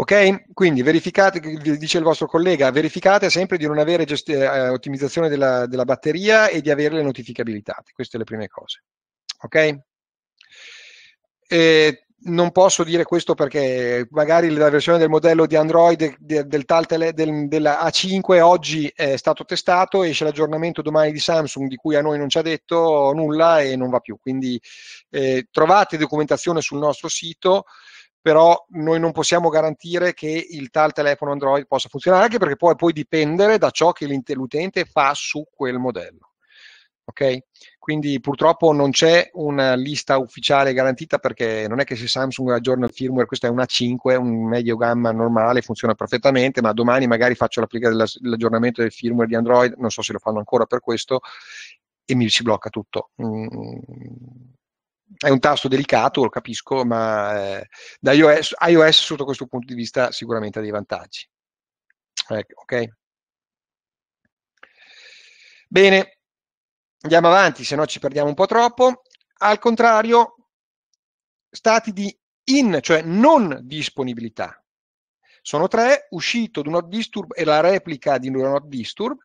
Ok? Quindi verificate, dice il vostro collega, verificate sempre di non avere gest- eh, ottimizzazione della, della, batteria e di avere le notificabilità. Queste le prime cose. Ok? E non posso dire questo perché magari la versione del modello di Android de, del Taltel del, della A5 oggi è stato testato, esce l'aggiornamento domani di Samsung di cui a noi non ci ha detto nulla e non va più. Quindi eh, trovate documentazione sul nostro sito, però noi non possiamo garantire che il tal telefono Android possa funzionare, anche perché poi può dipendere da ciò che l'utente fa su quel modello. Okay? Quindi purtroppo non c'è una lista ufficiale garantita perché non è che se Samsung aggiorna il firmware, questo è una 5, un medio gamma normale, funziona perfettamente, ma domani magari faccio l'aggiornamento del firmware di Android, non so se lo fanno ancora per questo, e mi si blocca tutto. Mm, è un tasto delicato, lo capisco, ma eh, da iOS, iOS sotto questo punto di vista sicuramente ha dei vantaggi. Ecco, ok? Bene, Andiamo avanti, se no ci perdiamo un po' troppo. Al contrario, stati di in, cioè non disponibilità. Sono tre, uscito di do not disturb e la replica di do not disturb,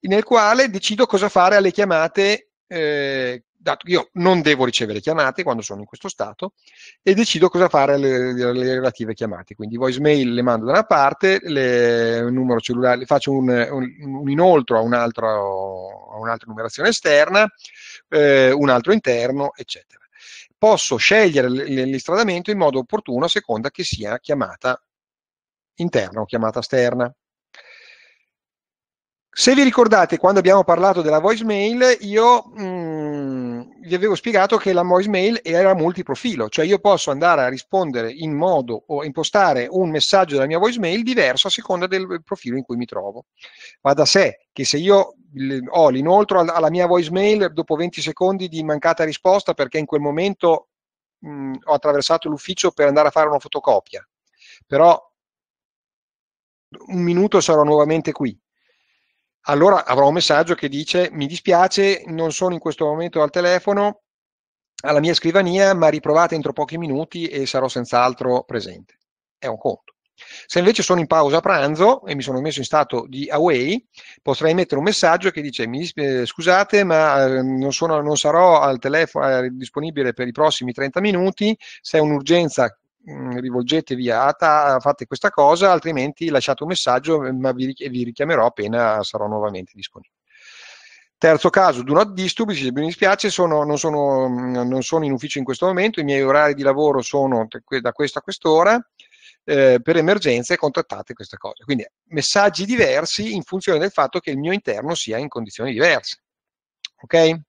nel quale decido cosa fare alle chiamate, eh, dato che io non devo ricevere chiamate quando sono in questo stato, e decido cosa fare alle, alle relative chiamate. Quindi voicemail le mando da una parte, le, un numero cellulare, le faccio un, un, un inoltro a un altro un'altra numerazione esterna, eh, un altro interno, eccetera. Posso scegliere l'istradamento in modo opportuno a seconda che sia chiamata interna o chiamata esterna. Se vi ricordate, quando abbiamo parlato della voicemail, io mh, mm, vi avevo spiegato che la voicemail era multiprofilo, cioè io posso andare a rispondere in modo o impostare un messaggio della mia voicemail diverso a seconda del profilo in cui mi trovo. Va da sé che se io ho l'inoltro alla mia voicemail dopo 20 secondi di mancata risposta perché in quel momento mh, mm, ho attraversato l'ufficio per andare a fare una fotocopia, però un minuto sarò nuovamente qui allora avrò un messaggio che dice mi dispiace, non sono in questo momento al telefono, alla mia scrivania, ma riprovate entro pochi minuti e sarò senz'altro presente. È un conto. Se invece sono in pausa pranzo e mi sono messo in stato di away, potrei mettere un messaggio che dice mi, eh, scusate ma ehm, non, sono, non sarò al telefono, eh, disponibile per i prossimi 30 minuti, se è un'urgenza Mm, rivolgetevi a ATA, fate questa cosa, altrimenti lasciate un messaggio, eh, ma vi, richiamerò appena sarò nuovamente disponibile. Terzo caso, do not disturb, mi dispiace, sono, non, sono, mm, non, sono, in ufficio in questo momento, i miei orari di lavoro sono da questa a quest'ora, eh, per emergenze contattate questa cosa. Quindi messaggi diversi in funzione del fatto che il mio interno sia in condizioni diverse. Ok?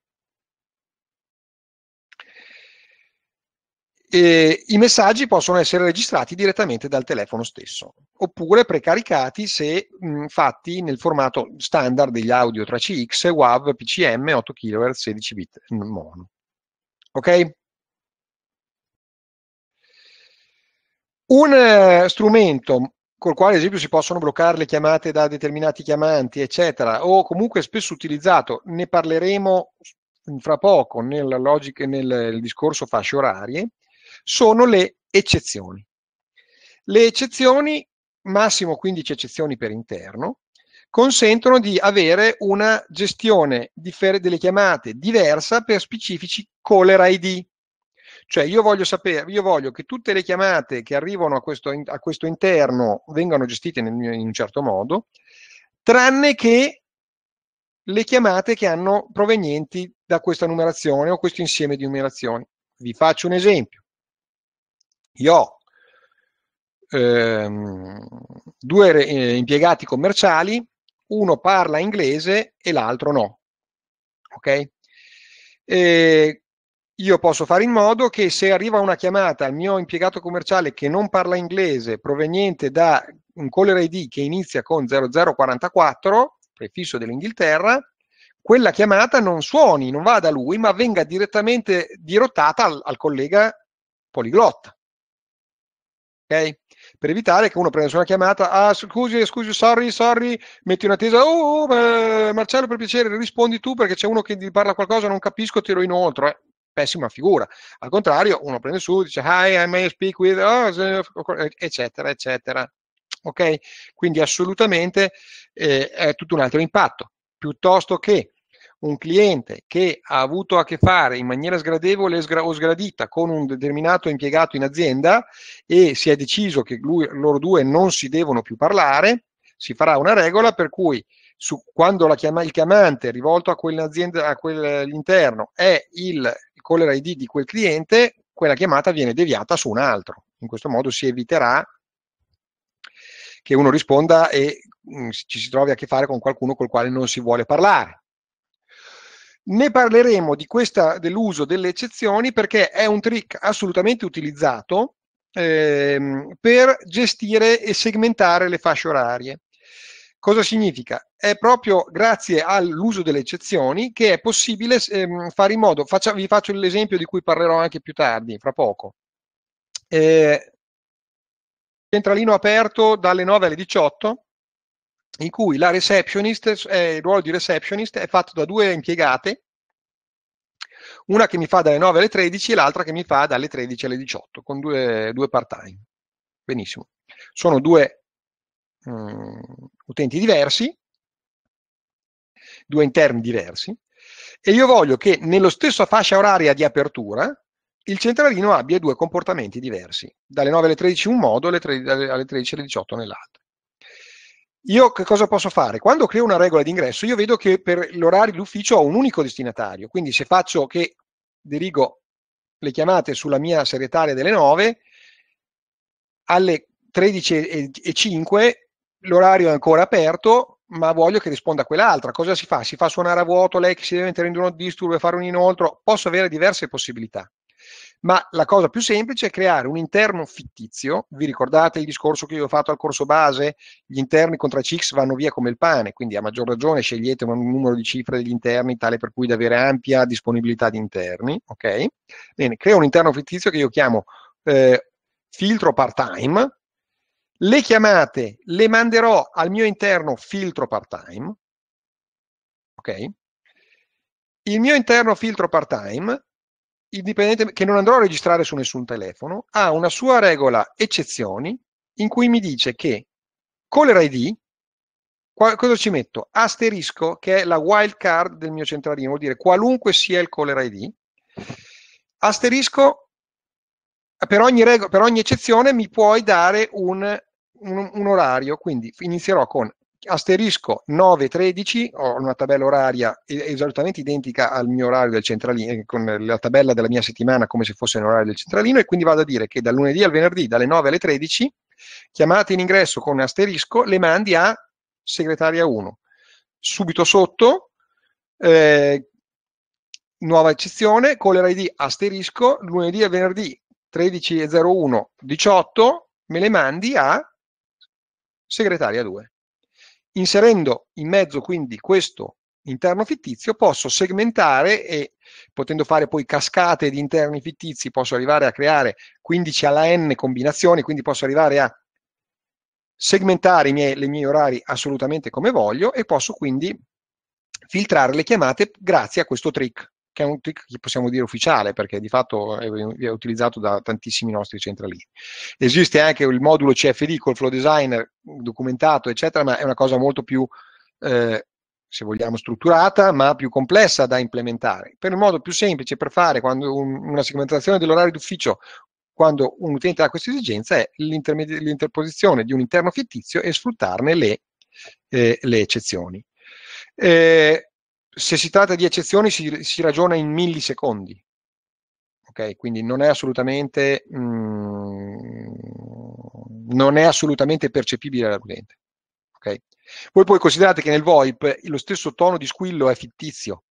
E I messaggi possono essere registrati direttamente dal telefono stesso, oppure precaricati se mh, fatti nel formato standard degli audio 3CX, WAV, PCM, 8 kHz, 16 bit mono. Ok? Un eh, strumento col quale ad esempio si possono bloccare le chiamate da determinati chiamanti, eccetera, o comunque spesso utilizzato, ne parleremo fra poco nel, logic, nel, nel discorso fasce orarie, sono le eccezioni. Le eccezioni, massimo 15 eccezioni per interno, consentono di avere una gestione delle chiamate diversa per specifici caller ID. Cioè io voglio, sapere, io voglio che tutte le chiamate che arrivano a questo, a questo interno vengano gestite in, in un certo modo, tranne che le chiamate che hanno provenienti da questa numerazione o questo insieme di numerazioni. Vi faccio un esempio. Io ho ehm, due eh, impiegati commerciali, uno parla inglese e l'altro no. Ok? E io posso fare in modo che se arriva una chiamata al mio impiegato commerciale che non parla inglese, proveniente da un caller ID che inizia con 0044, prefisso dell'Inghilterra, quella chiamata non suoni, non vada a lui, ma venga direttamente dirottata al, al collega poliglotta ok? Per evitare che uno prenda una chiamata, ah scusi, scusi, sorry, sorry, metti una tesa, oh, oh Marcello per piacere rispondi tu perché c'è uno che ti parla qualcosa, non capisco, tiro lo inoltro, eh. pessima figura. Al contrario, uno prende su, dice, hi, I may speak with, oh, eh, eccetera, eccetera. Ok? Quindi assolutamente eh, è tutto un altro impatto, piuttosto che un cliente che ha avuto a che fare in maniera sgradevole o sgradita con un determinato impiegato in azienda e si è deciso che lui, loro due non si devono più parlare, si farà una regola per cui su, quando chiama, il chiamante rivolto a quell'azienda, a quell'interno è il caller ID di quel cliente, quella chiamata viene deviata su un altro. In questo modo si eviterà che uno risponda e mh, mm, ci si trovi a che fare con qualcuno col quale non si vuole parlare. Ne parleremo di questa, dell'uso delle eccezioni perché è un trick assolutamente utilizzato ehm, per gestire e segmentare le fasce orarie. Cosa significa? È proprio grazie all'uso delle eccezioni che è possibile ehm, fare in modo, faccia, vi faccio l'esempio di cui parlerò anche più tardi, fra poco. Eh, centralino aperto dalle 9 alle 18, in cui la receptionist, eh, il ruolo di receptionist è fatto da due impiegate, una che mi fa dalle 9 alle 13 e l'altra che mi fa dalle 13 alle 18, con due, due part-time. Benissimo. Sono due mh, mm, utenti diversi, due interni diversi, e io voglio che nello stesso fascia oraria di apertura il centralino abbia due comportamenti diversi, dalle 9 alle 13 in un modo, alle 13 alle 18 nell'altro io che cosa posso fare? Quando creo una regola di ingresso, io vedo che per l'orario dell'ufficio ho un unico destinatario, quindi se faccio che dirigo le chiamate sulla mia segretaria delle 9, alle 13.05 l'orario è ancora aperto, ma voglio che risponda a quell'altra. Cosa si fa? Si fa suonare a vuoto, lei che si deve mettere in do not e fare un inoltro? Posso avere diverse possibilità ma la cosa più semplice è creare un interno fittizio. Vi ricordate il discorso che io ho fatto al corso base? Gli interni con 3CX vanno via come il pane, quindi a maggior ragione scegliete un numero di cifre degli interni tale per cui da avere ampia disponibilità di interni. Ok? Bene, creo un interno fittizio che io chiamo eh, filtro part-time. Le chiamate le manderò al mio interno filtro part-time. Ok? Il mio interno filtro part-time indipendentemente che non andrò a registrare su nessun telefono, ha una sua regola eccezioni in cui mi dice che caller ID cosa ci metto? Asterisco, che è la wildcard del mio centralino, vuol dire qualunque sia il caller ID. Asterisco, per ogni, rego, per ogni eccezione mi puoi dare un, un, un, orario, quindi inizierò con asterisco 9.13, ho una tabella oraria esattamente identica al mio orario del centralino, eh, con la tabella della mia settimana come se fosse l'orario del centralino, e quindi vado a dire che dal lunedì al venerdì, dalle 9 alle 13, chiamate in ingresso con asterisco, le mandi a segretaria 1. Subito sotto, eh, nuova eccezione, caller ID asterisco, lunedì al venerdì 13.01.18, me le mandi a segretaria 2 Inserendo in mezzo quindi questo interno fittizio posso segmentare e potendo fare poi cascate di interni fittizi posso arrivare a creare 15 alla n combinazioni, quindi posso arrivare a segmentare i miei, i miei orari assolutamente come voglio e posso quindi filtrare le chiamate grazie a questo trick che è un trick che possiamo dire ufficiale perché di fatto è, è utilizzato da tantissimi nostri centralini. Esiste anche il modulo CFD col flow designer documentato, eccetera, ma è una cosa molto più, eh, se vogliamo, strutturata, ma più complessa da implementare. Per il modo più semplice per fare quando un, una segmentazione dell'orario d'ufficio quando un utente ha questa esigenza è l'interposizione di un interno fittizio e sfruttarne le, eh, le eccezioni. Eh, se si tratta di eccezioni si, si ragiona in millisecondi. Okay? Quindi non è assolutamente mh, mm, non è assolutamente percepibile dall'utente. Okay? Voi poi considerate che nel VoIP lo stesso tono di squillo è fittizio.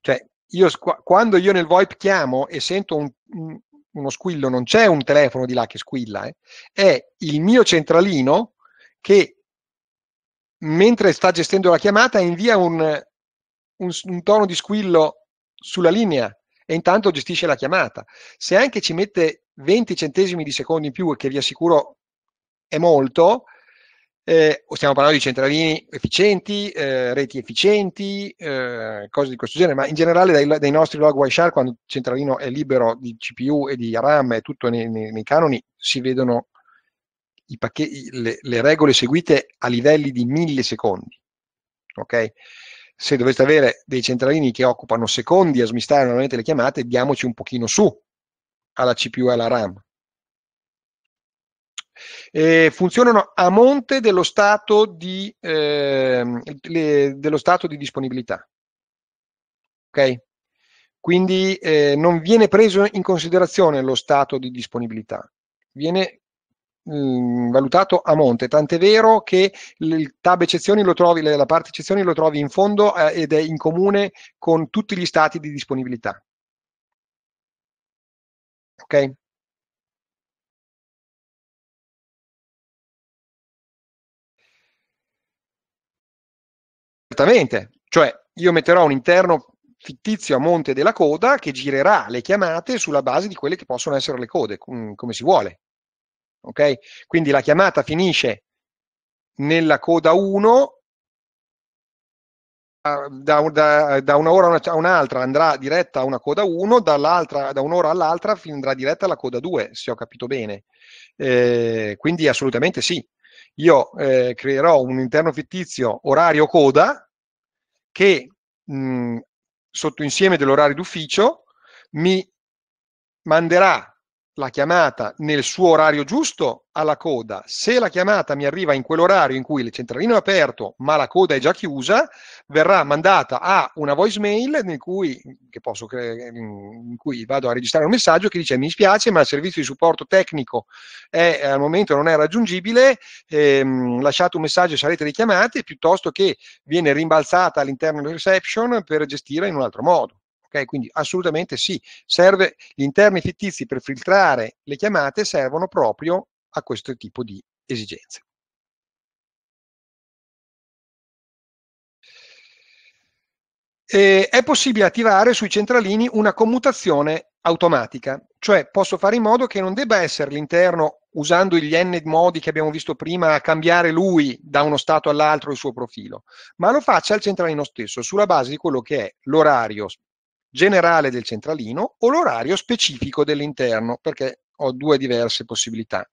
Cioè, io, quando io nel VoIP chiamo e sento un, uno squillo, non c'è un telefono di là che squilla, eh? è il mio centralino che mentre sta gestendo la chiamata invia un, un, un tono di squillo sulla linea e intanto gestisce la chiamata. Se anche ci mette 20 centesimi di secondo in più, che vi assicuro è molto, eh, stiamo parlando di centralini efficienti, eh, reti efficienti, eh, cose di questo genere, ma in generale dai, dai nostri log Wireshark, quando il centralino è libero di CPU e di RAM e tutto nei, nei, nei canoni, si vedono pacchetti, le, le, regole seguite a livelli di millisecondi. Okay? se doveste avere dei centralini che occupano secondi a smistare normalmente le chiamate, diamoci un pochino su alla CPU e alla RAM. E funzionano a monte dello stato di, eh, le, dello stato di disponibilità. Okay? Quindi eh, non viene preso in considerazione lo stato di disponibilità, viene Mm, valutato a monte, tant'è vero che il tab eccezioni lo trovi, la parte eccezioni lo trovi in fondo eh, ed è in comune con tutti gli stati di disponibilità. Ok? Certamente, cioè io metterò un interno fittizio a monte della coda che girerà le chiamate sulla base di quelle che possono essere le code, mm, come si vuole ok? Quindi la chiamata finisce nella coda 1, da, da, da un'ora a un'altra andrà diretta a una coda 1, da un'ora all'altra andrà diretta alla coda 2, se ho capito bene. Eh, quindi assolutamente sì. Io eh, creerò un interno fittizio orario coda che mh, sotto insieme dell'orario d'ufficio mi manderà la chiamata nel suo orario giusto alla coda. Se la chiamata mi arriva in quell'orario in cui il centralino è aperto ma la coda è già chiusa, verrà mandata a una voicemail cui, posso, in cui vado a registrare un messaggio che dice mi spiace ma il servizio di supporto tecnico è, al momento non è raggiungibile, ehm, lasciate un messaggio e sarete richiamati piuttosto che viene rimbalzata all'interno del reception per gestire in un altro modo. Okay? Quindi assolutamente sì, serve, gli interni fittizi per filtrare le chiamate servono proprio a questo tipo di esigenze. E è possibile attivare sui centralini una commutazione automatica, cioè posso fare in modo che non debba essere l'interno, usando gli n modi che abbiamo visto prima, a cambiare lui da uno stato all'altro il suo profilo, ma lo faccia il centralino stesso sulla base di quello che è l'orario generale del centralino o l'orario specifico dell'interno, perché ho due diverse possibilità.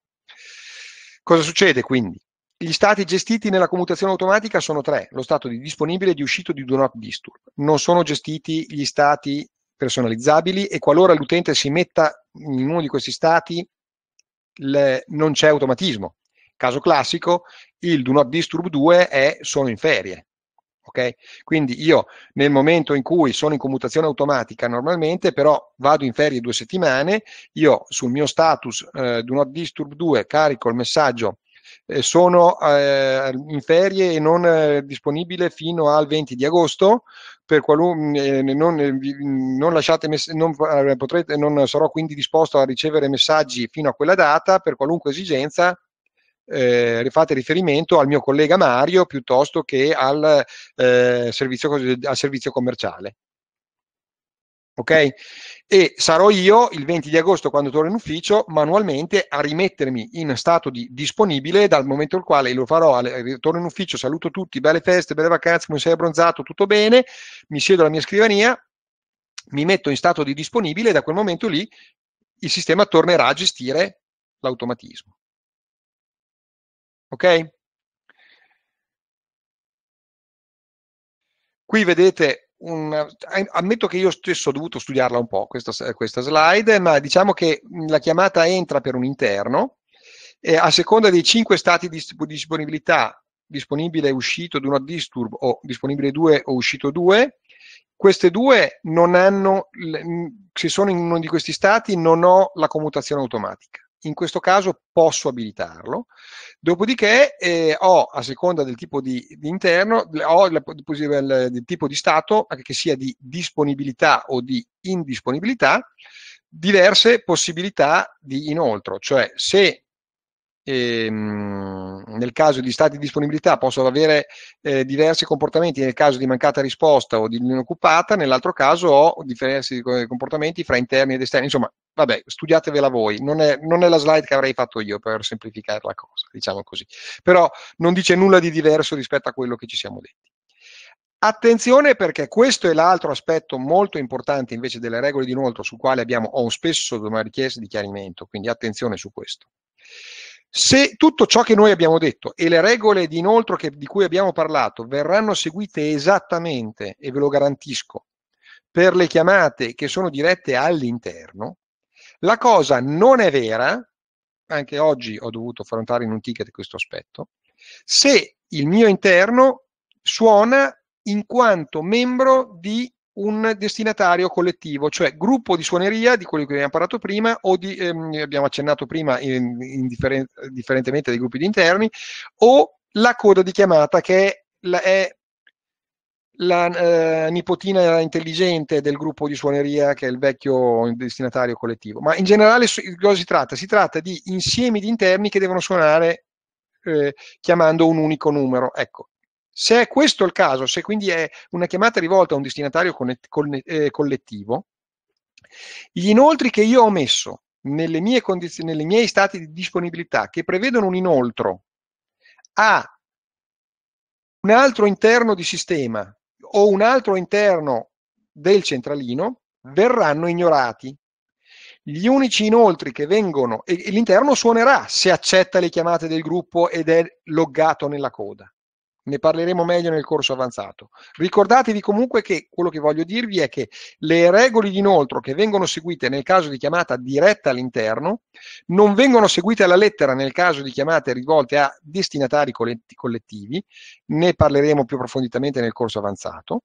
Cosa succede quindi? Gli stati gestiti nella commutazione automatica sono tre, lo stato di disponibile, e di uscito, di do not disturb. Non sono gestiti gli stati personalizzabili e qualora l'utente si metta in uno di questi stati le, non c'è automatismo. Caso classico, il do not disturb 2 è sono in ferie, Okay? Quindi io nel momento in cui sono in commutazione automatica normalmente, però vado in ferie due settimane, io sul mio status eh, Do Not Disturb 2 carico il messaggio eh, sono eh, in ferie e non eh, disponibile fino al 20 di agosto, per qualunque eh, non, eh, non, lasciate mess- non, eh, potrete, non sarò quindi disposto a ricevere messaggi fino a quella data, per qualunque esigenza eh, fate riferimento al mio collega Mario piuttosto che al, eh, servizio, al servizio commerciale. Ok? E sarò io il 20 di agosto, quando torno in ufficio, manualmente a rimettermi in stato di disponibile dal momento in quale lo farò, eh, torno in ufficio, saluto tutti, belle feste, belle vacanze, come sei abbronzato, tutto bene, mi siedo alla mia scrivania, mi metto in stato di disponibile e da quel momento lì il sistema tornerà a gestire l'automatismo. Ok? Qui vedete, un, ammetto che io stesso ho dovuto studiarla un po' questa, questa slide, ma diciamo che mhmm, la chiamata entra per un interno, eh, a seconda dei cinque stati di disponibilità, disponibile e uscito di uno disturb o disponibile 2 o uscito 2, queste due non hanno, se sono in uno di questi stati non ho la commutazione automatica in questo caso posso abilitarlo, dopodiché eh, ho a seconda del tipo di, di interno, ho il, il, il, tipo di stato, che sia di disponibilità o di indisponibilità, diverse possibilità di inoltre, cioè se eh, nel caso di stati di disponibilità possono avere eh, diversi comportamenti nel caso di mancata risposta o di non occupata, nell'altro caso ho diversi comportamenti fra interni ed esterni, insomma, vabbè, studiatevela voi, non è, non è la slide che avrei fatto io per semplificare la cosa, diciamo così, però non dice nulla di diverso rispetto a quello che ci siamo detti. Attenzione perché questo è l'altro aspetto molto importante invece delle regole di inoltro sul quale abbiamo ho spesso richiesta di chiarimento, quindi attenzione su questo. Se tutto ciò che noi abbiamo detto e le regole di inoltre che, di cui abbiamo parlato verranno seguite esattamente, e ve lo garantisco, per le chiamate che sono dirette all'interno, la cosa non è vera, anche oggi ho dovuto affrontare in un ticket questo aspetto, se il mio interno suona in quanto membro di un destinatario collettivo, cioè gruppo di suoneria, di quello che abbiamo parlato prima, o di, ehm, abbiamo accennato prima, indifferentemente dai gruppi di interni, o la coda di chiamata che è la, è la eh, nipotina intelligente del gruppo di suoneria che è il vecchio destinatario collettivo. Ma in generale di cosa si tratta? Si tratta di insiemi di interni che devono suonare eh, chiamando un unico numero. Ecco, se è questo il caso, se quindi è una chiamata rivolta a un destinatario eh, collettivo, gli inoltri che io ho messo nelle mie, condiz- nelle mie stati di disponibilità che prevedono un inoltro a un altro interno di sistema o un altro interno del centralino verranno ignorati. Gli unici inoltri che vengono, e l'interno suonerà se accetta le chiamate del gruppo ed è loggato nella coda ne parleremo meglio nel corso avanzato. Ricordatevi comunque che quello che voglio dirvi è che le regole di inoltro che vengono seguite nel caso di chiamata diretta all'interno non vengono seguite alla lettera nel caso di chiamate rivolte a destinatari collettivi, ne parleremo più approfonditamente nel corso avanzato,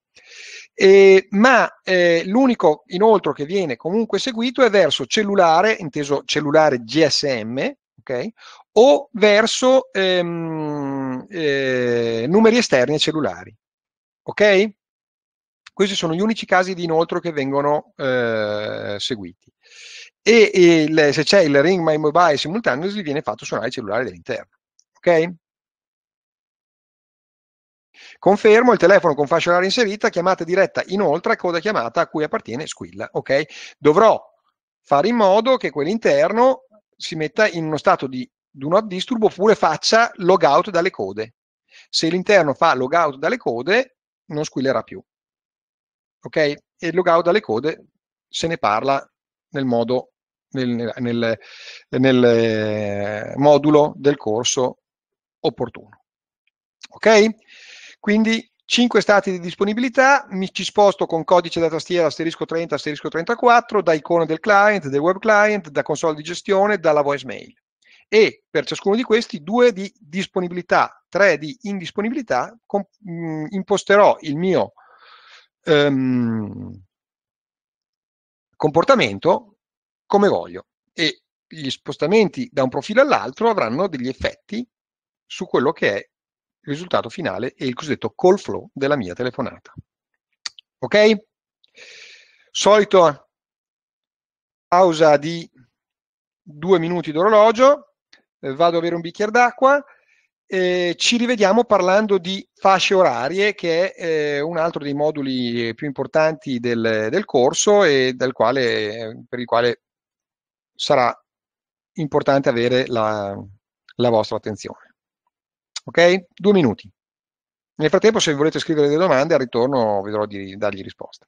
e, ma eh, l'unico inoltro che viene comunque seguito è verso cellulare, inteso cellulare GSM, okay, o verso... Ehm, eh, numeri esterni e cellulari. Ok? Questi sono gli unici casi di inoltre che vengono eh, seguiti. E il, se c'è il ring my mobile simultaneously viene fatto suonare il cellulare dell'interno. Ok? Confermo il telefono con fascia oraria inserita, chiamata diretta inoltre, a coda chiamata a cui appartiene squilla. Ok? Dovrò fare in modo che quell'interno si metta in uno stato di do not disturb oppure faccia logout dalle code. Se l'interno fa logout dalle code, non squillerà più. Ok? E il logout dalle code se ne parla nel modo nel, nel, nel, eh, modulo del corso opportuno. Ok? Quindi 5 stati di disponibilità, mi ci sposto con codice da tastiera asterisco 30 asterisco 34, da icona del client, del web client, da console di gestione, dalla voicemail e per ciascuno di questi due di disponibilità, tre di indisponibilità, com- mh, mm, imposterò il mio um, comportamento come voglio e gli spostamenti da un profilo all'altro avranno degli effetti su quello che è il risultato finale e il cosiddetto call flow della mia telefonata. Ok? Solito pausa di due minuti d'orologio eh, vado a bere un bicchiere d'acqua. Eh, ci rivediamo parlando di fasce orarie, che è eh, un altro dei moduli più importanti del, del corso e quale, per il quale sarà importante avere la, la vostra attenzione. Ok? Due minuti. Nel frattempo, se volete scrivere delle domande, al ritorno vedrò di dargli risposta.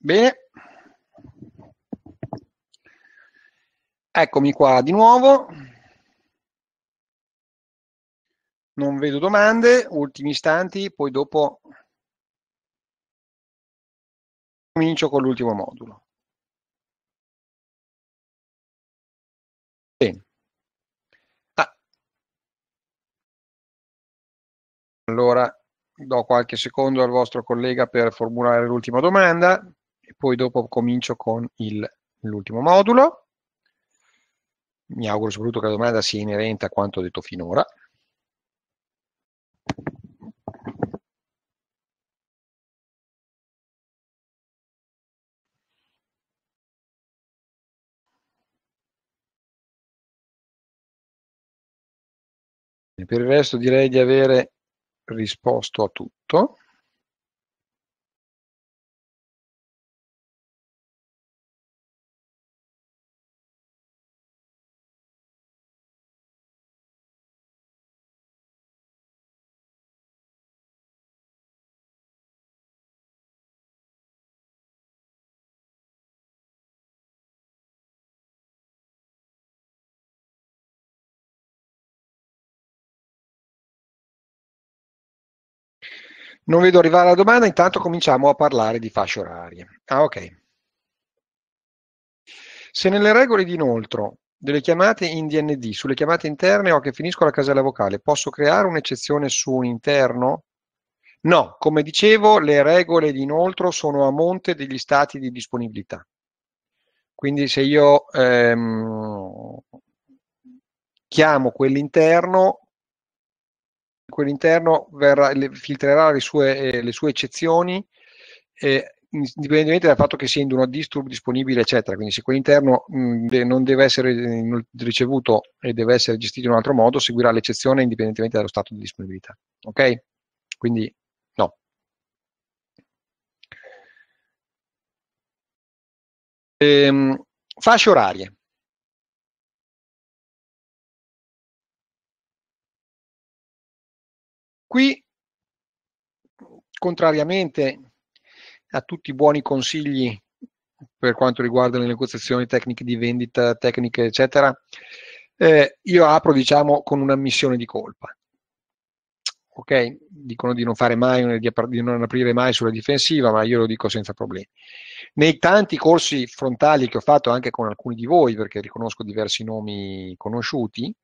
Bene. Eccomi qua di nuovo. Non vedo domande, ultimi istanti, poi dopo comincio con l'ultimo modulo. Bene. Ah. Allora do qualche secondo al vostro collega per formulare l'ultima domanda e poi dopo comincio con il, l'ultimo modulo. Mi auguro soprattutto che la domanda sia inerente a quanto ho detto finora. Per il resto direi di avere risposto a tutto. Non vedo arrivare la domanda, intanto cominciamo a parlare di fasce orarie. Ah, ok. Se nelle regole di inoltro delle chiamate in DND sulle chiamate interne o che finisco la casella vocale, posso creare un'eccezione su un interno? No, come dicevo, le regole di inoltro sono a monte degli stati di disponibilità. Quindi se io ehm, chiamo quell'interno, quell'interno verrà, le, filtrerà le sue, eh, le sue eccezioni eh, indipendentemente dal fatto che sia in do not disturb disponibile, eccetera. Quindi se quell'interno mh, mm, non deve essere mm, ricevuto e deve essere gestito in un altro modo, seguirà l'eccezione indipendentemente dallo stato di disponibilità. Ok? Quindi no. Ehm, fasce orarie. Qui, contrariamente a tutti i buoni consigli per quanto riguarda le negoziazioni, tecniche di vendita, tecniche, eccetera, eh, io apro, diciamo, con un'ammissione di colpa. Ok? Dicono di non fare mai, di non aprire mai sulla difensiva, ma io lo dico senza problemi. Nei tanti corsi frontali che ho fatto anche con alcuni di voi, perché riconosco diversi nomi conosciuti,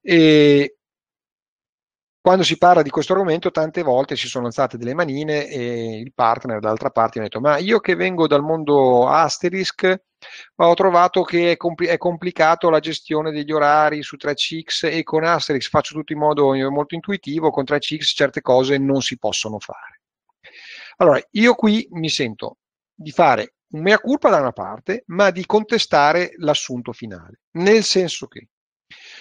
e quando si parla di questo argomento, tante volte si sono alzate delle manine e il partner dall'altra parte mi ha detto: Ma io che vengo dal mondo Asterisk, ho trovato che è, compl- è complicato la gestione degli orari su 3CX e con Asterisk faccio tutto in modo eh, molto intuitivo, con 3CX certe cose non si possono fare. Allora, io qui mi sento di fare un mea culpa da una parte, ma di contestare l'assunto finale, nel senso che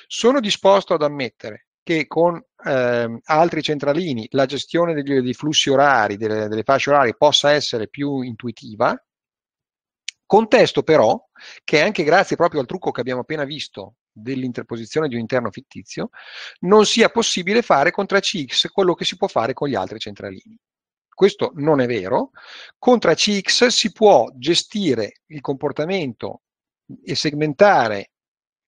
sono disposto ad ammettere che con eh, altri centralini la gestione degli, dei flussi orari, delle, delle fasce orarie possa essere più intuitiva, Contesto però che anche grazie proprio al trucco che abbiamo appena visto dell'interposizione di un interno fittizio, non sia possibile fare con 3CX quello che si può fare con gli altri centralini. Questo non è vero. Con 3CX si può gestire il comportamento e segmentare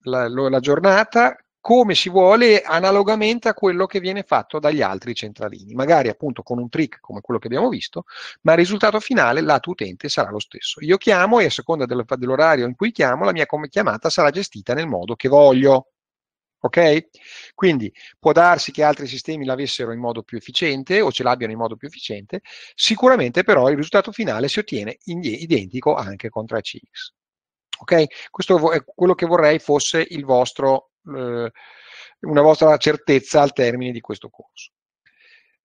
la, la giornata come si vuole analogamente a quello che viene fatto dagli altri centralini, magari appunto con un trick come quello che abbiamo visto, ma il risultato finale, lato utente, sarà lo stesso. Io chiamo e a seconda dell'orario in cui chiamo, la mia chiamata sarà gestita nel modo che voglio. Ok? Quindi può darsi che altri sistemi l'avessero in modo più efficiente o ce l'abbiano in modo più efficiente, sicuramente però il risultato finale si ottiene identico anche con 3CX. Ok? Questo è quello che vorrei fosse il vostro eh, una vostra certezza al termine di questo corso.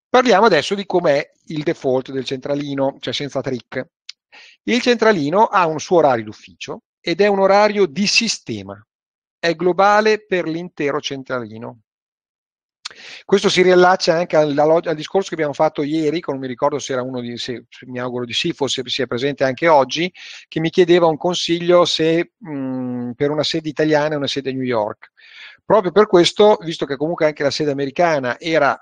Parliamo adesso di com'è il default del centralino, cioè senza trick. Il centralino ha un suo orario d'ufficio ed è un orario di sistema, è globale per l'intero centralino. Questo si riallaccia anche al, al, discorso che abbiamo fatto ieri, non mi ricordo se era uno di, se, mi auguro di sì, forse sia presente anche oggi, che mi chiedeva un consiglio se mh, mm, per una sede italiana e una sede a New York. Proprio per questo, visto che comunque anche la sede americana era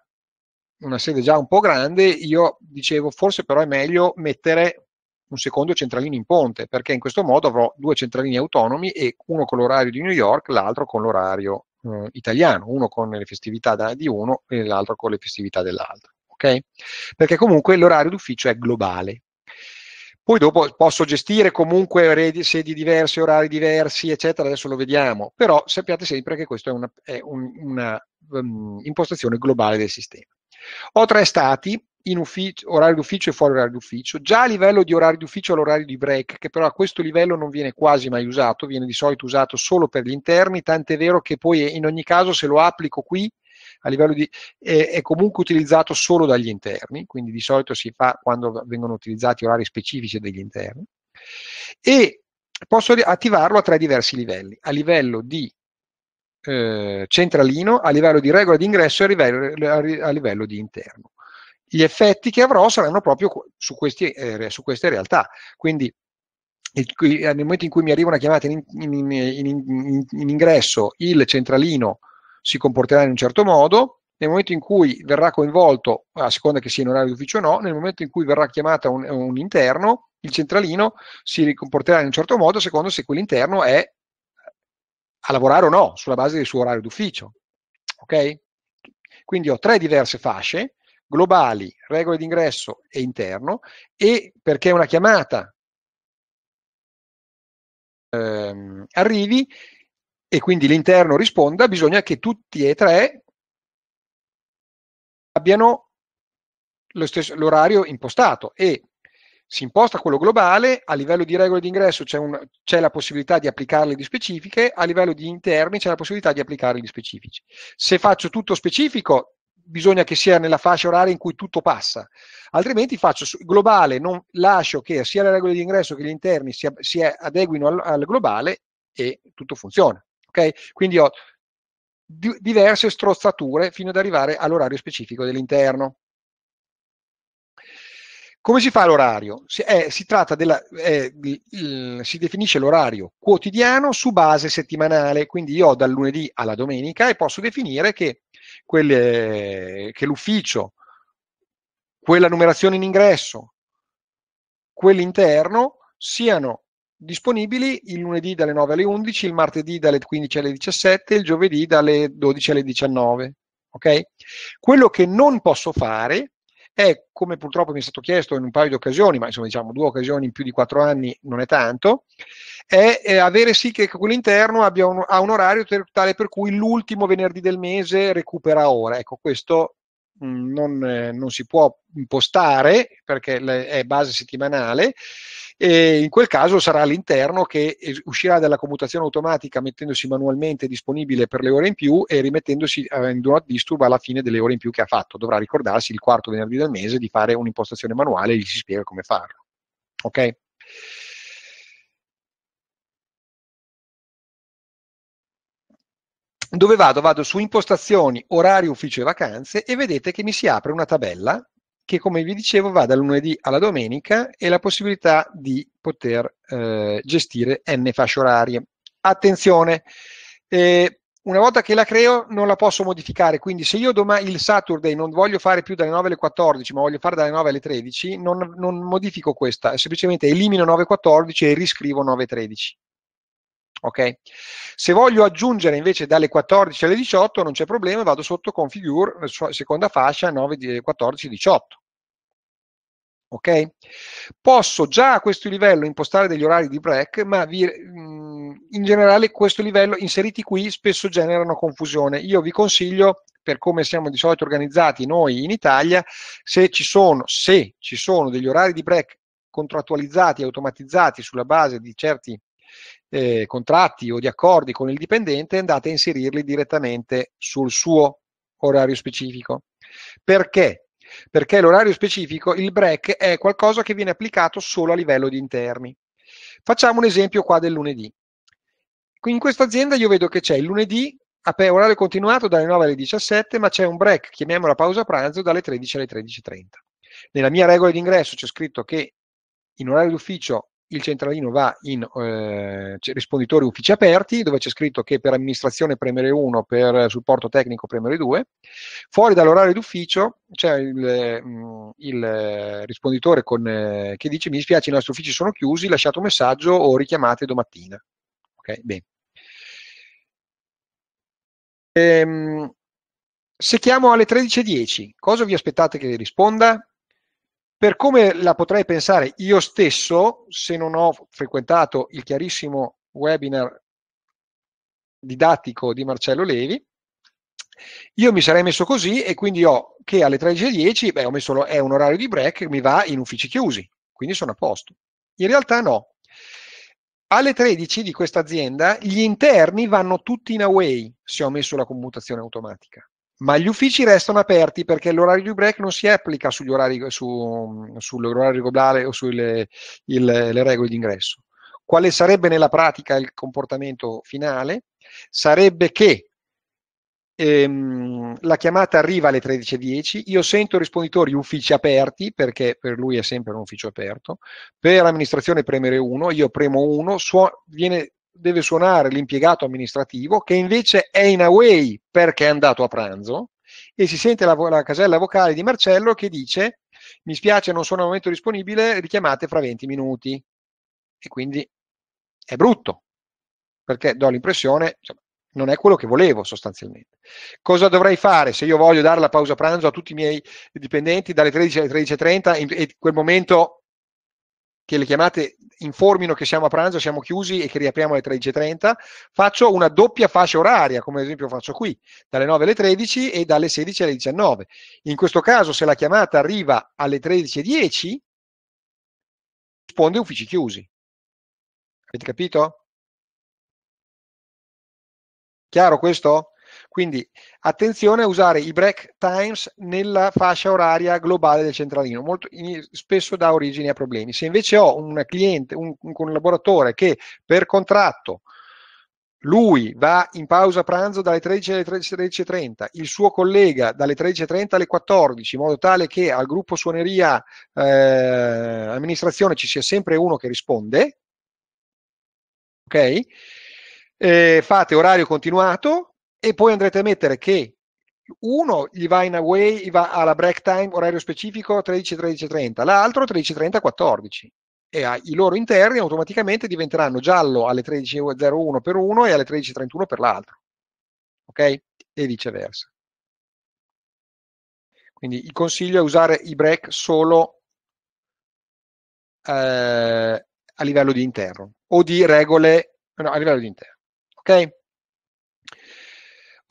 una sede già un po' grande, io dicevo forse però è meglio mettere un secondo centralino in ponte, perché in questo modo avrò due centralini autonomi e uno con l'orario di New York, l'altro con l'orario eh, italiano, uno con le festività da, di uno e l'altro con le festività dell'altro. Okay? Perché comunque l'orario d'ufficio è globale, poi dopo posso gestire comunque sedi diverse, orari diversi, eccetera, adesso lo vediamo, però sappiate sempre che questa è una, è un, una um, impostazione globale del sistema. Ho tre stati, in ufficio, orario d'ufficio e fuori orario d'ufficio, già a livello di orario d'ufficio all'orario di break, che però a questo livello non viene quasi mai usato, viene di solito usato solo per gli interni, tant'è vero che poi in ogni caso se lo applico qui a livello di, è, è comunque utilizzato solo dagli interni, quindi di solito si fa quando vengono utilizzati orari specifici degli interni, e posso attivarlo a tre diversi livelli, a livello di eh, centralino, a livello di regola di ingresso e a livello, a livello di interno gli effetti che avrò saranno proprio su, questi, eh, su queste realtà. Quindi nel momento in cui mi arriva una chiamata in, in, in, in ingresso, il centralino si comporterà in un certo modo, nel momento in cui verrà coinvolto, a seconda che sia in orario d'ufficio o no, nel momento in cui verrà chiamata un, un interno, il centralino si comporterà in un certo modo a seconda se quell'interno è a lavorare o no, sulla base del suo orario d'ufficio. Ok? Quindi ho tre diverse fasce, globali, regole d'ingresso e interno, e perché una chiamata ehm, arrivi, e quindi l'interno risponda, bisogna che tutti e tre abbiano lo stesso, l'orario impostato e si imposta quello globale, a livello di regole di ingresso c'è, la possibilità di applicarle di specifiche, a livello di interni c'è la possibilità di applicarle di specifici. Se faccio tutto specifico, bisogna che sia nella fascia oraria in cui tutto passa, altrimenti faccio globale, non lascio che sia le regole di ingresso che gli interni si, si adeguino al, al globale e tutto funziona ok? Quindi ho di- diverse strozzature fino ad arrivare all'orario specifico dell'interno. Come si fa l'orario? Si, eh, si, della, eh, il, si, definisce l'orario quotidiano su base settimanale, quindi io ho dal lunedì alla domenica e posso definire che, quelle, che l'ufficio, quella numerazione in ingresso, quell'interno siano disponibili il lunedì dalle 9 alle 11, il martedì dalle 15 alle 17 e il giovedì dalle 12 alle 19. Ok? Quello che non posso fare è, come purtroppo mi è stato chiesto in un paio di occasioni, ma insomma diciamo due occasioni in più di quattro anni non è tanto, è, è avere sì che quell'interno abbia un, un orario tale per cui l'ultimo venerdì del mese recupera ora. Ecco, questo Mm, non, eh, non, si può impostare perché è base settimanale e in quel caso sarà l'interno che eh, uscirà dalla commutazione automatica mettendosi manualmente disponibile per le ore in più e rimettendosi eh, in do not disturb alla fine delle ore in più che ha fatto. Dovrà ricordarsi il quarto venerdì del mese di fare un'impostazione manuale e gli si spiega come farlo. Ok? dove vado? Vado su impostazioni, orari, ufficio e vacanze e vedete che mi si apre una tabella che come vi dicevo va dal lunedì alla domenica e la possibilità di poter eh, gestire n fasce orarie. Attenzione, eh, una volta che la creo non la posso modificare, quindi se io domani il Saturday non voglio fare più dalle 9 alle 14 ma voglio fare dalle 9 alle 13 non, non modifico questa, semplicemente elimino 9.14 e riscrivo 9 13. Ok, Se voglio aggiungere invece dalle 14 alle 18 non c'è problema, vado sotto configure, eh, seconda fascia 9, 14, 18. Ok? Posso già a questo livello impostare degli orari di break, ma vi, mm, in generale questo livello inseriti qui spesso generano confusione. Io vi consiglio per come siamo di solito organizzati noi in Italia, se ci sono, se ci sono degli orari di break contrattualizzati automatizzati sulla base di certi eh, contratti o di accordi con il dipendente andate a inserirli direttamente sul suo orario specifico. Perché? Perché l'orario specifico, il break, è qualcosa che viene applicato solo a livello di interni. Facciamo un esempio qua del lunedì. In questa azienda io vedo che c'è il lunedì orario continuato dalle 9 alle 17, ma c'è un break, chiamiamola pausa pranzo, dalle 13 alle 13.30. Nella mia regola d'ingresso c'è scritto che in orario d'ufficio il centralino va in eh, risponditori uffici aperti, dove c'è scritto che per amministrazione premere 1, per supporto tecnico premere 2. Fuori dall'orario d'ufficio c'è il, mm, il risponditore con, eh, che dice mi dispiace i nostri uffici sono chiusi, lasciate un messaggio o richiamate domattina. Ok, bene. Ehm, se chiamo alle 13.10, cosa vi aspettate che risponda? Per come la potrei pensare io stesso, se non ho frequentato il chiarissimo webinar didattico di Marcello Levi, io mi sarei messo così e quindi ho che alle 13.10 beh, ho messo, è un orario di break, mi va in uffici chiusi, quindi sono a posto. In realtà no. Alle 13 di questa azienda gli interni vanno tutti in away se ho messo la commutazione automatica ma gli uffici restano aperti perché l'orario di break non si applica sugli orari, su, sull'orario globale o sulle il, le regole di ingresso. Quale sarebbe nella pratica il comportamento finale? Sarebbe che ehm, la chiamata arriva alle 13.10, io sento risponditori uffici aperti, perché per lui è sempre un ufficio aperto, per amministrazione premere 1, io premo 1, viene deve suonare l'impiegato amministrativo che invece è in away perché è andato a pranzo e si sente la, la casella vocale di Marcello che dice mi spiace non sono al momento disponibile, richiamate fra 20 minuti. E quindi è brutto, perché do l'impressione, cioè, non è quello che volevo sostanzialmente. Cosa dovrei fare se io voglio dare la pausa pranzo a tutti i miei dipendenti dalle 13 alle 13.30 e in quel momento che le chiamate informino che siamo a pranzo, siamo chiusi e che riapriamo alle 13.30, faccio una doppia fascia oraria, come ad esempio faccio qui, dalle 9 alle 13 e dalle 16 alle 19. In questo caso, se la chiamata arriva alle 13.10, risponde uffici chiusi. Avete capito? Chiaro questo? Quindi attenzione a usare i break times nella fascia oraria globale del centralino, molto, spesso dà origine a problemi. Se invece ho un cliente, un, un collaboratore che per contratto lui va in pausa pranzo dalle 13 alle 13.30, il suo collega dalle 13.30 alle 14, in modo tale che al gruppo suoneria eh, amministrazione ci sia sempre uno che risponde, ok? Eh, fate orario continuato, e poi andrete a mettere che uno gli va in away, gli va alla break time, orario specifico 13-13.30, l'altro 13.30-14 e ai, i loro interni automaticamente diventeranno giallo alle 13.01 per uno e alle 13.31 per l'altro, ok? E viceversa. Quindi il consiglio è usare i break solo eh, a livello di interno o di regole no, a livello di interno, ok?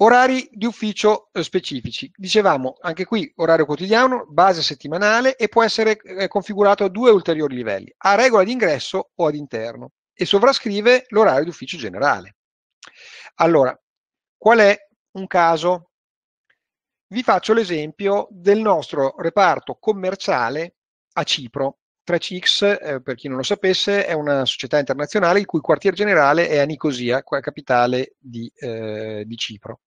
Orari di ufficio eh, specifici. Dicevamo anche qui orario quotidiano, base settimanale e può essere eh, configurato a due ulteriori livelli, a regola di ingresso o ad interno e sovrascrive l'orario di ufficio generale. Allora, qual è un caso? Vi faccio l'esempio del nostro reparto commerciale a Cipro. 3CX, eh, per chi non lo sapesse, è una società internazionale il cui quartier generale è a Nicosia, capitale di, eh, di Cipro.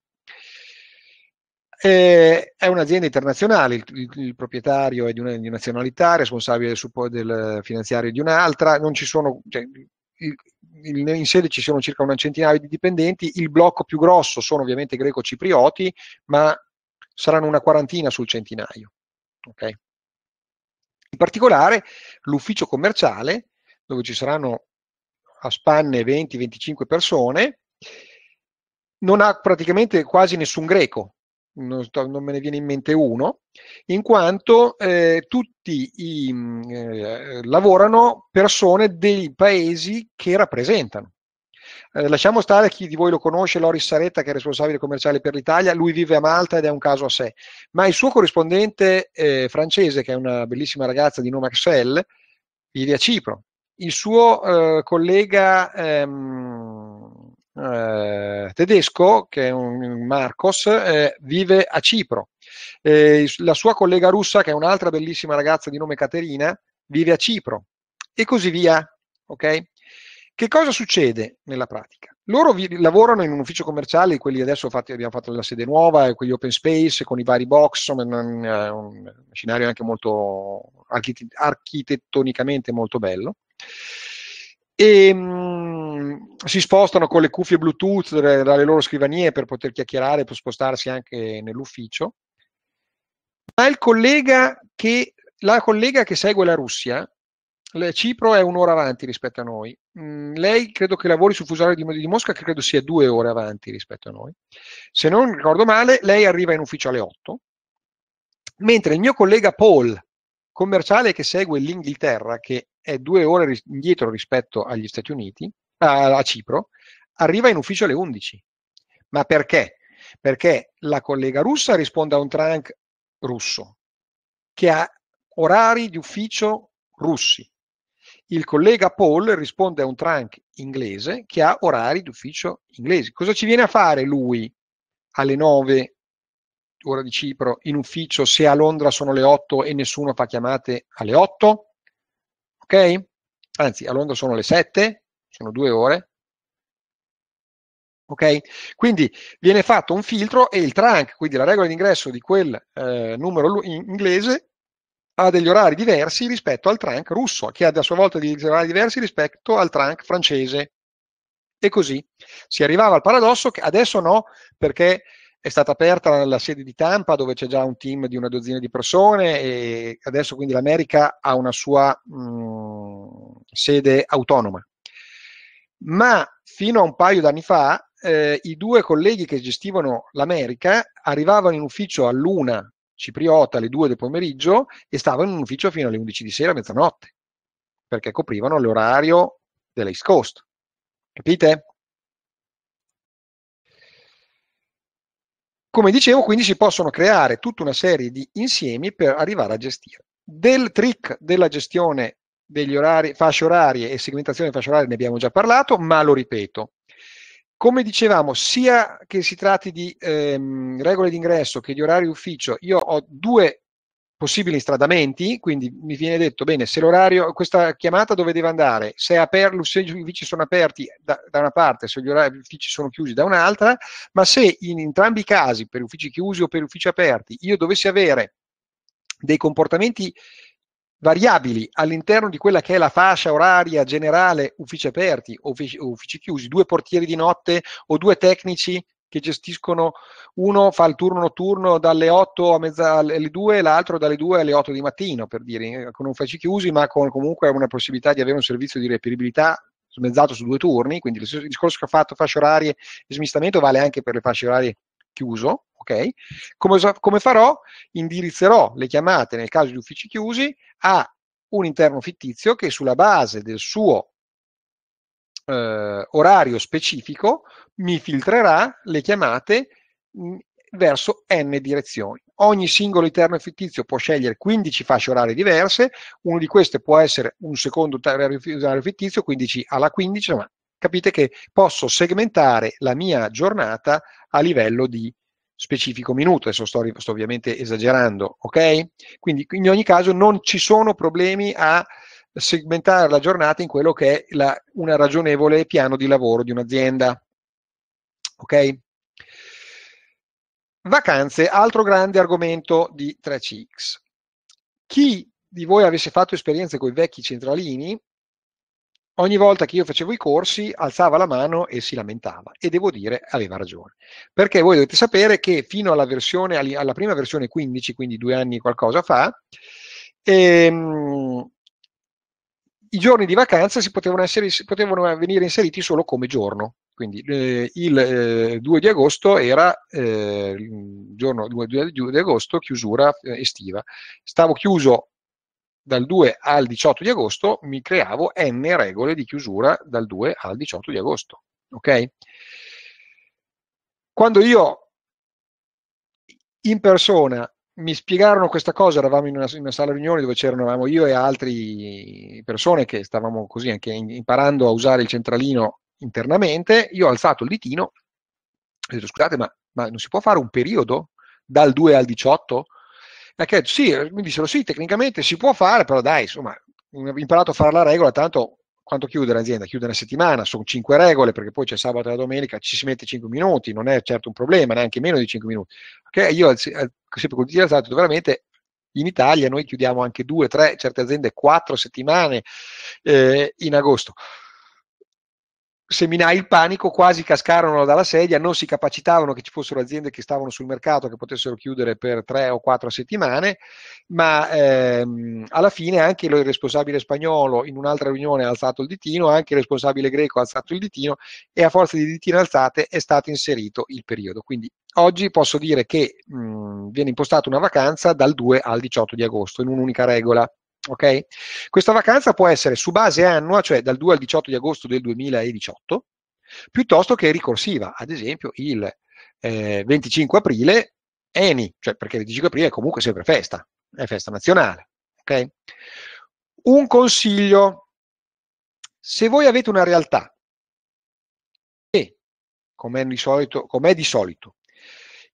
Eh, è un'azienda internazionale, il, il, il proprietario è di, una, di nazionalità, responsabile del, del finanziario di un'altra, non ci sono, cioè, il, il, in sede ci sono circa una centinaia di dipendenti, il blocco più grosso sono ovviamente greco-ciprioti, ma saranno una quarantina sul centinaio. Okay? In particolare l'ufficio commerciale, dove ci saranno a spanne 20-25 persone, non ha praticamente quasi nessun greco, non, sto, non, me ne viene in mente uno, in quanto eh, tutti i, mm, eh, lavorano persone dei paesi che rappresentano. Eh, lasciamo stare chi di voi lo conosce, Loris Saretta, che è responsabile commerciale per l'Italia, lui vive a Malta ed è un caso a sé, ma il suo corrispondente eh, francese, che è una bellissima ragazza di nome Axel, vive a Cipro. Il suo eh, collega ehm, eh, tedesco, che è un Marcos, eh, vive a Cipro. E eh, la sua collega russa, che è un'altra bellissima ragazza di nome Caterina, vive a Cipro. E così via. Okay? Che cosa succede nella pratica? Loro vi, lavorano in un ufficio commerciale, quelli adesso fatti, abbiamo fatto la sede nuova, quegli open space con i vari box, un, un, un scenario anche molto archite- architettonicamente molto bello e mh, mm, si spostano con le cuffie Bluetooth dalle loro scrivanie per poter chiacchierare e spostarsi anche nell'ufficio. Ma il collega che, la collega che segue la Russia, la Cipro è un'ora avanti rispetto a noi. Mh, mm, lei credo che lavori sul fuso di, di Mosca, che credo sia due ore avanti rispetto a noi. Se non ricordo male, lei arriva in ufficio alle 8, mentre il mio collega Paul, commerciale che segue l'Inghilterra, che è due ore ris- indietro rispetto agli Stati Uniti, a, a Cipro, arriva in ufficio alle 11. Ma perché? Perché la collega russa risponde a un trunk russo che ha orari di ufficio russi. Il collega Paul risponde a un trunk inglese che ha orari di ufficio inglesi. Cosa ci viene a fare lui alle 9 ora di Cipro in ufficio se a Londra sono le 8 e nessuno fa chiamate alle 8? ok? Anzi, a Londra sono le 7, sono due ore, ok? Quindi viene fatto un filtro e il trunk, quindi la regola d'ingresso di quel eh, numero in inglese, ha degli orari diversi rispetto al trunk russo, che ha a sua volta degli orari diversi rispetto al trunk francese. E così si arrivava al paradosso che adesso no, perché è stata aperta la sede di Tampa dove c'è già un team di una dozzina di persone e adesso quindi l'America ha una sua mh, mm, sede autonoma. Ma fino a un paio d'anni fa eh, i due colleghi che gestivano l'America arrivavano in ufficio all'una cipriota alle 2 del pomeriggio e stavano in ufficio fino alle 11 di sera, mezzanotte, perché coprivano l'orario dell'East Coast. Capite? Come dicevo, quindi si possono creare tutta una serie di insiemi per arrivare a gestire. Del trick della gestione degli orari, fasce orarie e segmentazione fasce orarie ne abbiamo già parlato, ma lo ripeto. Come dicevamo, sia che si tratti di ehm, regole d'ingresso che di orari ufficio, io ho due possibili stradamenti, quindi mi viene detto, bene, se l'orario, questa chiamata dove deve andare, se, aper, se gli uffici sono aperti da, da una parte, se gli, gli uffici sono chiusi da un'altra, ma se in entrambi i casi, per uffici chiusi o per uffici aperti, io dovessi avere dei comportamenti variabili all'interno di quella che è la fascia oraria generale uffici aperti o uffici, uffici chiusi, due portieri di notte o due tecnici che gestiscono, uno fa il turno notturno dalle 8 a mezza, alle 2 e l'altro dalle 2 alle 8 di mattino, per dire, eh, con uffici chiusi, ma con comunque una possibilità di avere un servizio di reperibilità smezzato su due turni, quindi il discorso che ho fatto fasce orarie e smistamento vale anche per le fasce orarie chiuso, ok? Come, come farò? Indirizzerò le chiamate nel caso di uffici chiusi a un interno fittizio che sulla base del suo eh, orario specifico mi filtrerà le chiamate mm, verso n direzioni. Ogni singolo interno fittizio può scegliere 15 fasce orarie diverse, uno di queste può essere un secondo orario fittizio, 15 alla 15, ma capite che posso segmentare la mia giornata a livello di specifico minuto, adesso sto, sto ovviamente esagerando, ok? Quindi in ogni caso non ci sono problemi a segmentare la giornata in quello che è la, una ragionevole piano di lavoro di un'azienda. Ok? Vacanze, altro grande argomento di 3CX. Chi di voi avesse fatto esperienze con i vecchi centralini, ogni volta che io facevo i corsi alzava la mano e si lamentava e devo dire aveva ragione perché voi dovete sapere che fino alla, versione, alla prima versione 15 quindi due anni e qualcosa fa ehm, i giorni di vacanza si potevano, essere, si potevano venire inseriti solo come giorno. Quindi eh, il eh, 2 di agosto era eh, il giorno 2, 2, di agosto, chiusura eh, estiva. Stavo chiuso dal 2 al 18 di agosto, mi creavo n regole di chiusura dal 2 al 18 di agosto. Ok? Quando io in persona mi spiegarono questa cosa, eravamo in una, in una sala riunione dove c'erano io e altre persone che stavamo così anche imparando a usare il centralino internamente, io ho alzato il ditino ho detto scusate ma, ma, non si può fare un periodo dal 2 al 18? Perché sì, mi dissero sì, tecnicamente si può fare, però dai, insomma, ho imparato a fare la regola, tanto quanto chiude l'azienda? Chiude una settimana, sono cinque regole, perché poi c'è sabato e la domenica, ci si mette cinque minuti, non è certo un problema, neanche meno di cinque minuti. Ok, Io sempre col dire stato veramente in Italia noi chiudiamo anche due, tre, certe aziende quattro settimane eh, in agosto seminai il panico, quasi cascarono dalla sedia, non si capacitavano che ci fossero aziende che stavano sul mercato che potessero chiudere per tre o quattro settimane, ma ehm, alla fine anche il responsabile spagnolo in un'altra riunione ha alzato il ditino, anche il responsabile greco ha alzato il ditino e a forza di ditine alzate è stato inserito il periodo. Quindi oggi posso dire che mh, mhmm, viene impostata una vacanza dal 2 al 18 di agosto in un'unica regola. Ok? Questa vacanza può essere su base annua, cioè dal 2 al 18 di agosto del 2018, piuttosto che ricorsiva, ad esempio il eh, 25 aprile ENI, cioè perché il 25 aprile è comunque sempre festa, è festa nazionale. Ok? Un consiglio, se voi avete una realtà e, come è di solito, com'è di solito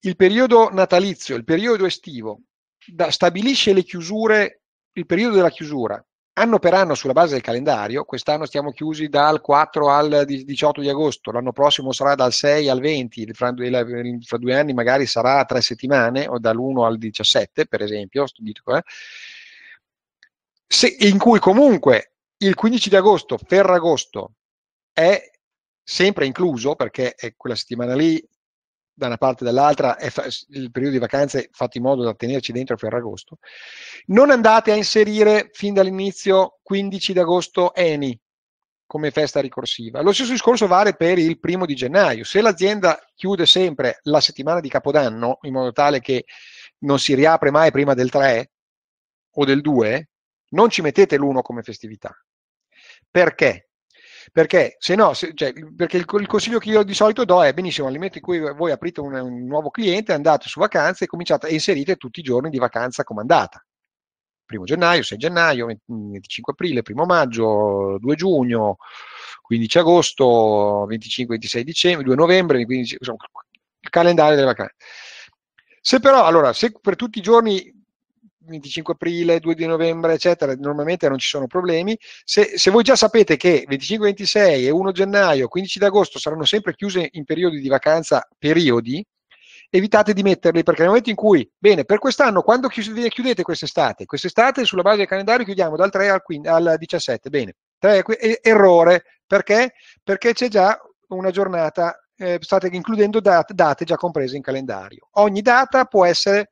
il periodo natalizio, il periodo estivo, da, stabilisce le chiusure il periodo della chiusura anno per anno sulla base del calendario, quest'anno stiamo chiusi dal 4 al 18 di agosto, l'anno prossimo sarà dal 6 al 20, fra due, fra due anni magari sarà tre settimane o dall'1 al 17 per esempio, eh. Se, in cui comunque il 15 di agosto, Ferragosto, è sempre incluso perché è quella settimana lì da una parte e dall'altra, fa- il periodo di vacanze è fatto in modo da tenerci dentro a Ferragosto. Non andate a inserire fin dall'inizio 15 d'agosto ENI come festa ricorsiva. Lo stesso discorso vale per il primo di gennaio. Se l'azienda chiude sempre la settimana di Capodanno in modo tale che non si riapre mai prima del 3 o del 2, non ci mettete l'1 come festività. Perché? Perché se no, se, cioè, perché il, il, consiglio che io di solito do è benissimo, al momento in cui voi aprite un, un nuovo cliente, andate su vacanze e cominciate e inserite tutti i giorni di vacanza comandata. 1 gennaio, 6 gennaio, 25 aprile, 1 maggio, 2 giugno, 15 agosto, 25-26 dicembre, 2 novembre, 15, insomma, il calendario delle vacanze. Se però, allora, se per tutti i giorni 25 aprile, 2 di novembre, eccetera, normalmente non ci sono problemi. Se, se voi già sapete che 25, 26 e 1 gennaio, 15 d'agosto saranno sempre chiuse in periodi di vacanza, periodi, evitate di metterli perché nel momento in cui, bene, per quest'anno quando chiudete, chiudete quest'estate? Quest'estate sulla base del calendario chiudiamo dal 3 al, 15, al 17, bene. 3, errore, perché? Perché c'è già una giornata, eh, state includendo date, date già comprese in calendario. Ogni data può essere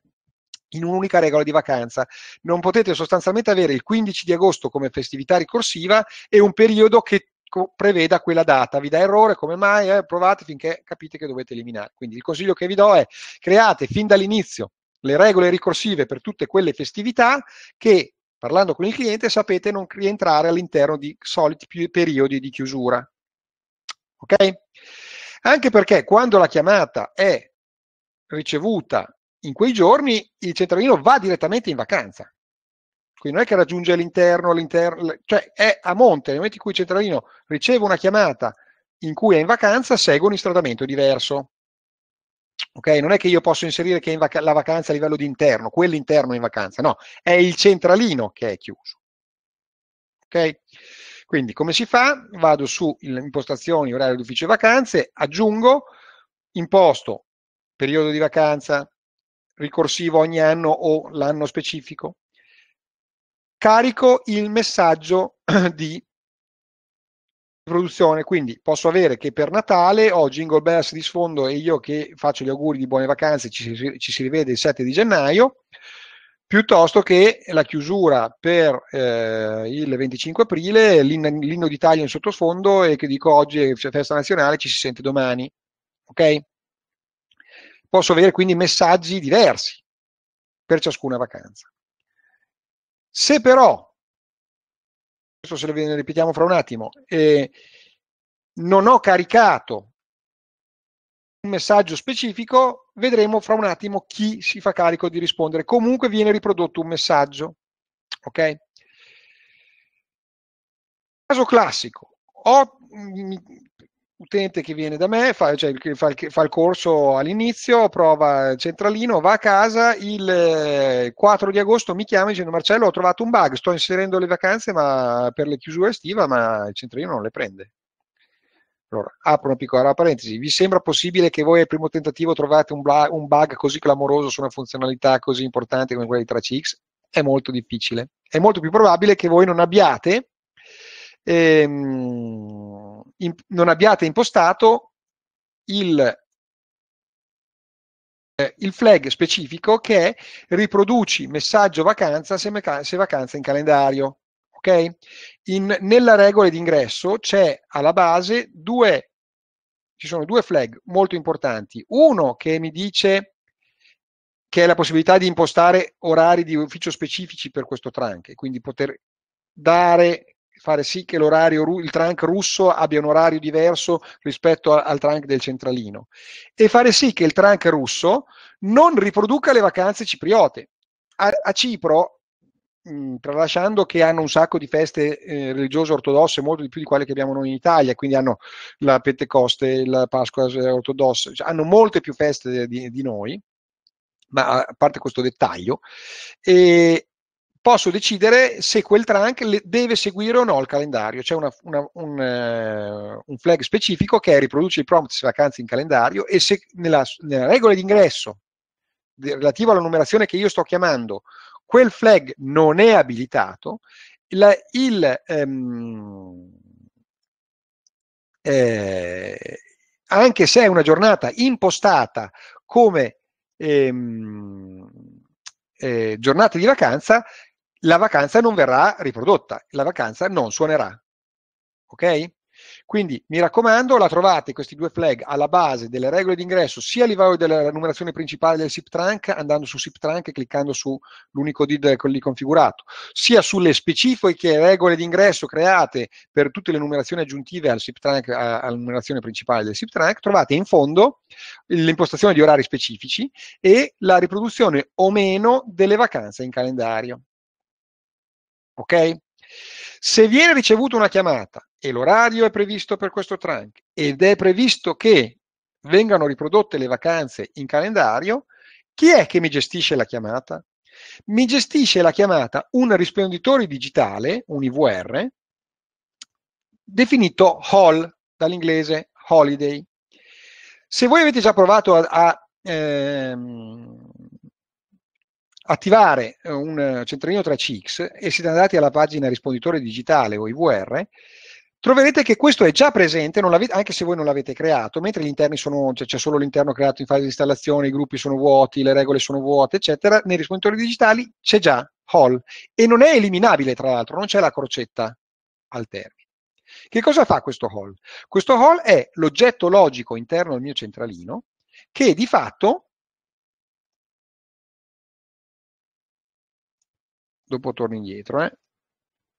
in un'unica regola di vacanza. Non potete sostanzialmente avere il 15 di agosto come festività ricorsiva e un periodo che preveda quella data, vi dà errore, come mai? Eh, provate finché capite che dovete eliminare. Quindi il consiglio che vi do è create fin dall'inizio le regole ricorsive per tutte quelle festività che, parlando con il cliente, sapete non rientrare all'interno di soliti periodi di chiusura. Ok? Anche perché quando la chiamata è ricevuta in quei giorni il centralino va direttamente in vacanza. Quindi non è che raggiunge l'interno, l'interno, cioè è a monte, nel momento in cui il centralino riceve una chiamata in cui è in vacanza, segue un instradamento diverso. Ok, non è che io posso inserire che è in vac- la vacanza a livello di interno, quell'interno è in vacanza, no, è il centralino che è chiuso. Ok? Quindi come si fa? Vado su impostazioni, orario d'ufficio e vacanze, aggiungo, imposto periodo di vacanza, ricorsivo ogni anno o l'anno specifico. Carico il messaggio di produzione, quindi posso avere che per Natale ho Jingle Bells di sfondo e io che faccio gli auguri di buone vacanze ci, ci si rivede il 7 di gennaio, piuttosto che la chiusura per eh, il 25 aprile, l'inno d'Italia in sottosfondo e che dico oggi è festa nazionale, ci si sente domani. Ok? Posso avere quindi messaggi diversi per ciascuna vacanza. Se però, questo se lo ripetiamo fra un attimo, eh, non ho caricato un messaggio specifico, vedremo fra un attimo chi si fa carico di rispondere. Comunque viene riprodotto un messaggio. Ok? Caso classico, ho, utente che viene da me, fa, cioè, fa, il, fa, il, corso all'inizio, prova il centralino, va a casa, il 4 eh, di agosto mi chiama dicendo Marcello ho trovato un bug, sto inserendo le vacanze ma, per le chiusure estiva ma il centralino non le prende. Allora, apro una piccola parentesi, vi sembra possibile che voi al primo tentativo trovate un, bla, un bug così clamoroso su una funzionalità così importante come quella di Tracx? È molto difficile. È molto più probabile che voi non abbiate ehm, in, non abbiate impostato il, eh, il, flag specifico che è riproduci messaggio vacanza se, meca- se vacanza in calendario. Okay? In, nella regola di ingresso c'è alla base due, ci sono due flag molto importanti. Uno che mi dice che è la possibilità di impostare orari di ufficio specifici per questo trunk e quindi poter dare fare sì che l'orario, il trunk russo abbia un orario diverso rispetto al, al trunk del centralino e fare sì che il trunk russo non riproduca le vacanze cipriote. A, a Cipro, mh, tralasciando che hanno un sacco di feste eh, religiose ortodosse, molto di più di quelle che abbiamo noi in Italia, quindi hanno la Pentecoste, la Pasqua eh, ortodossa, cioè hanno molte più feste di, di noi, ma a parte questo dettaglio, e, posso decidere se quel trunk deve seguire o no il calendario. C'è una, una, un, uh, un, flag specifico che riproduce i prompt vacanze in calendario e se nella, nella regola di ingresso relativa alla numerazione che io sto chiamando quel flag non è abilitato, la, il, um, eh, anche se è una giornata impostata come ehm, eh, giornate di vacanza, la vacanza non verrà riprodotta, la vacanza non suonerà. Ok? Quindi mi raccomando, la trovate questi due flag alla base delle regole d'ingresso, sia a livello della numerazione principale del SIP trunk, andando su SIP trunk e cliccando sull'unico DID lì configurato, sia sulle specifiche regole d'ingresso create per tutte le numerazioni aggiuntive al SIP trunk, alla numerazione principale del SIP trunk, trovate in fondo l'impostazione di orari specifici e la riproduzione o meno delle vacanze in calendario ok? Se viene ricevuta una chiamata e l'orario è previsto per questo trunk ed è previsto che vengano riprodotte le vacanze in calendario, chi è che mi gestisce la chiamata? Mi gestisce la chiamata un risponditore digitale, un IVR, definito Hall dall'inglese holiday. Se voi avete già provato a, a ehm, attivare eh, un eh, centralino 3CX e siete andati alla pagina risponditore digitale o IVR, troverete che questo è già presente, anche se voi non l'avete creato, mentre gli interni sono, cioè c'è solo l'interno creato in fase di installazione, i gruppi sono vuoti, le regole sono vuote, eccetera, nei risponditori digitali c'è già Hall e non è eliminabile, tra l'altro, non c'è la crocetta al termine. Che cosa fa questo Hall? Questo Hall è l'oggetto logico interno al mio centralino che di fatto dopo torno indietro. Eh?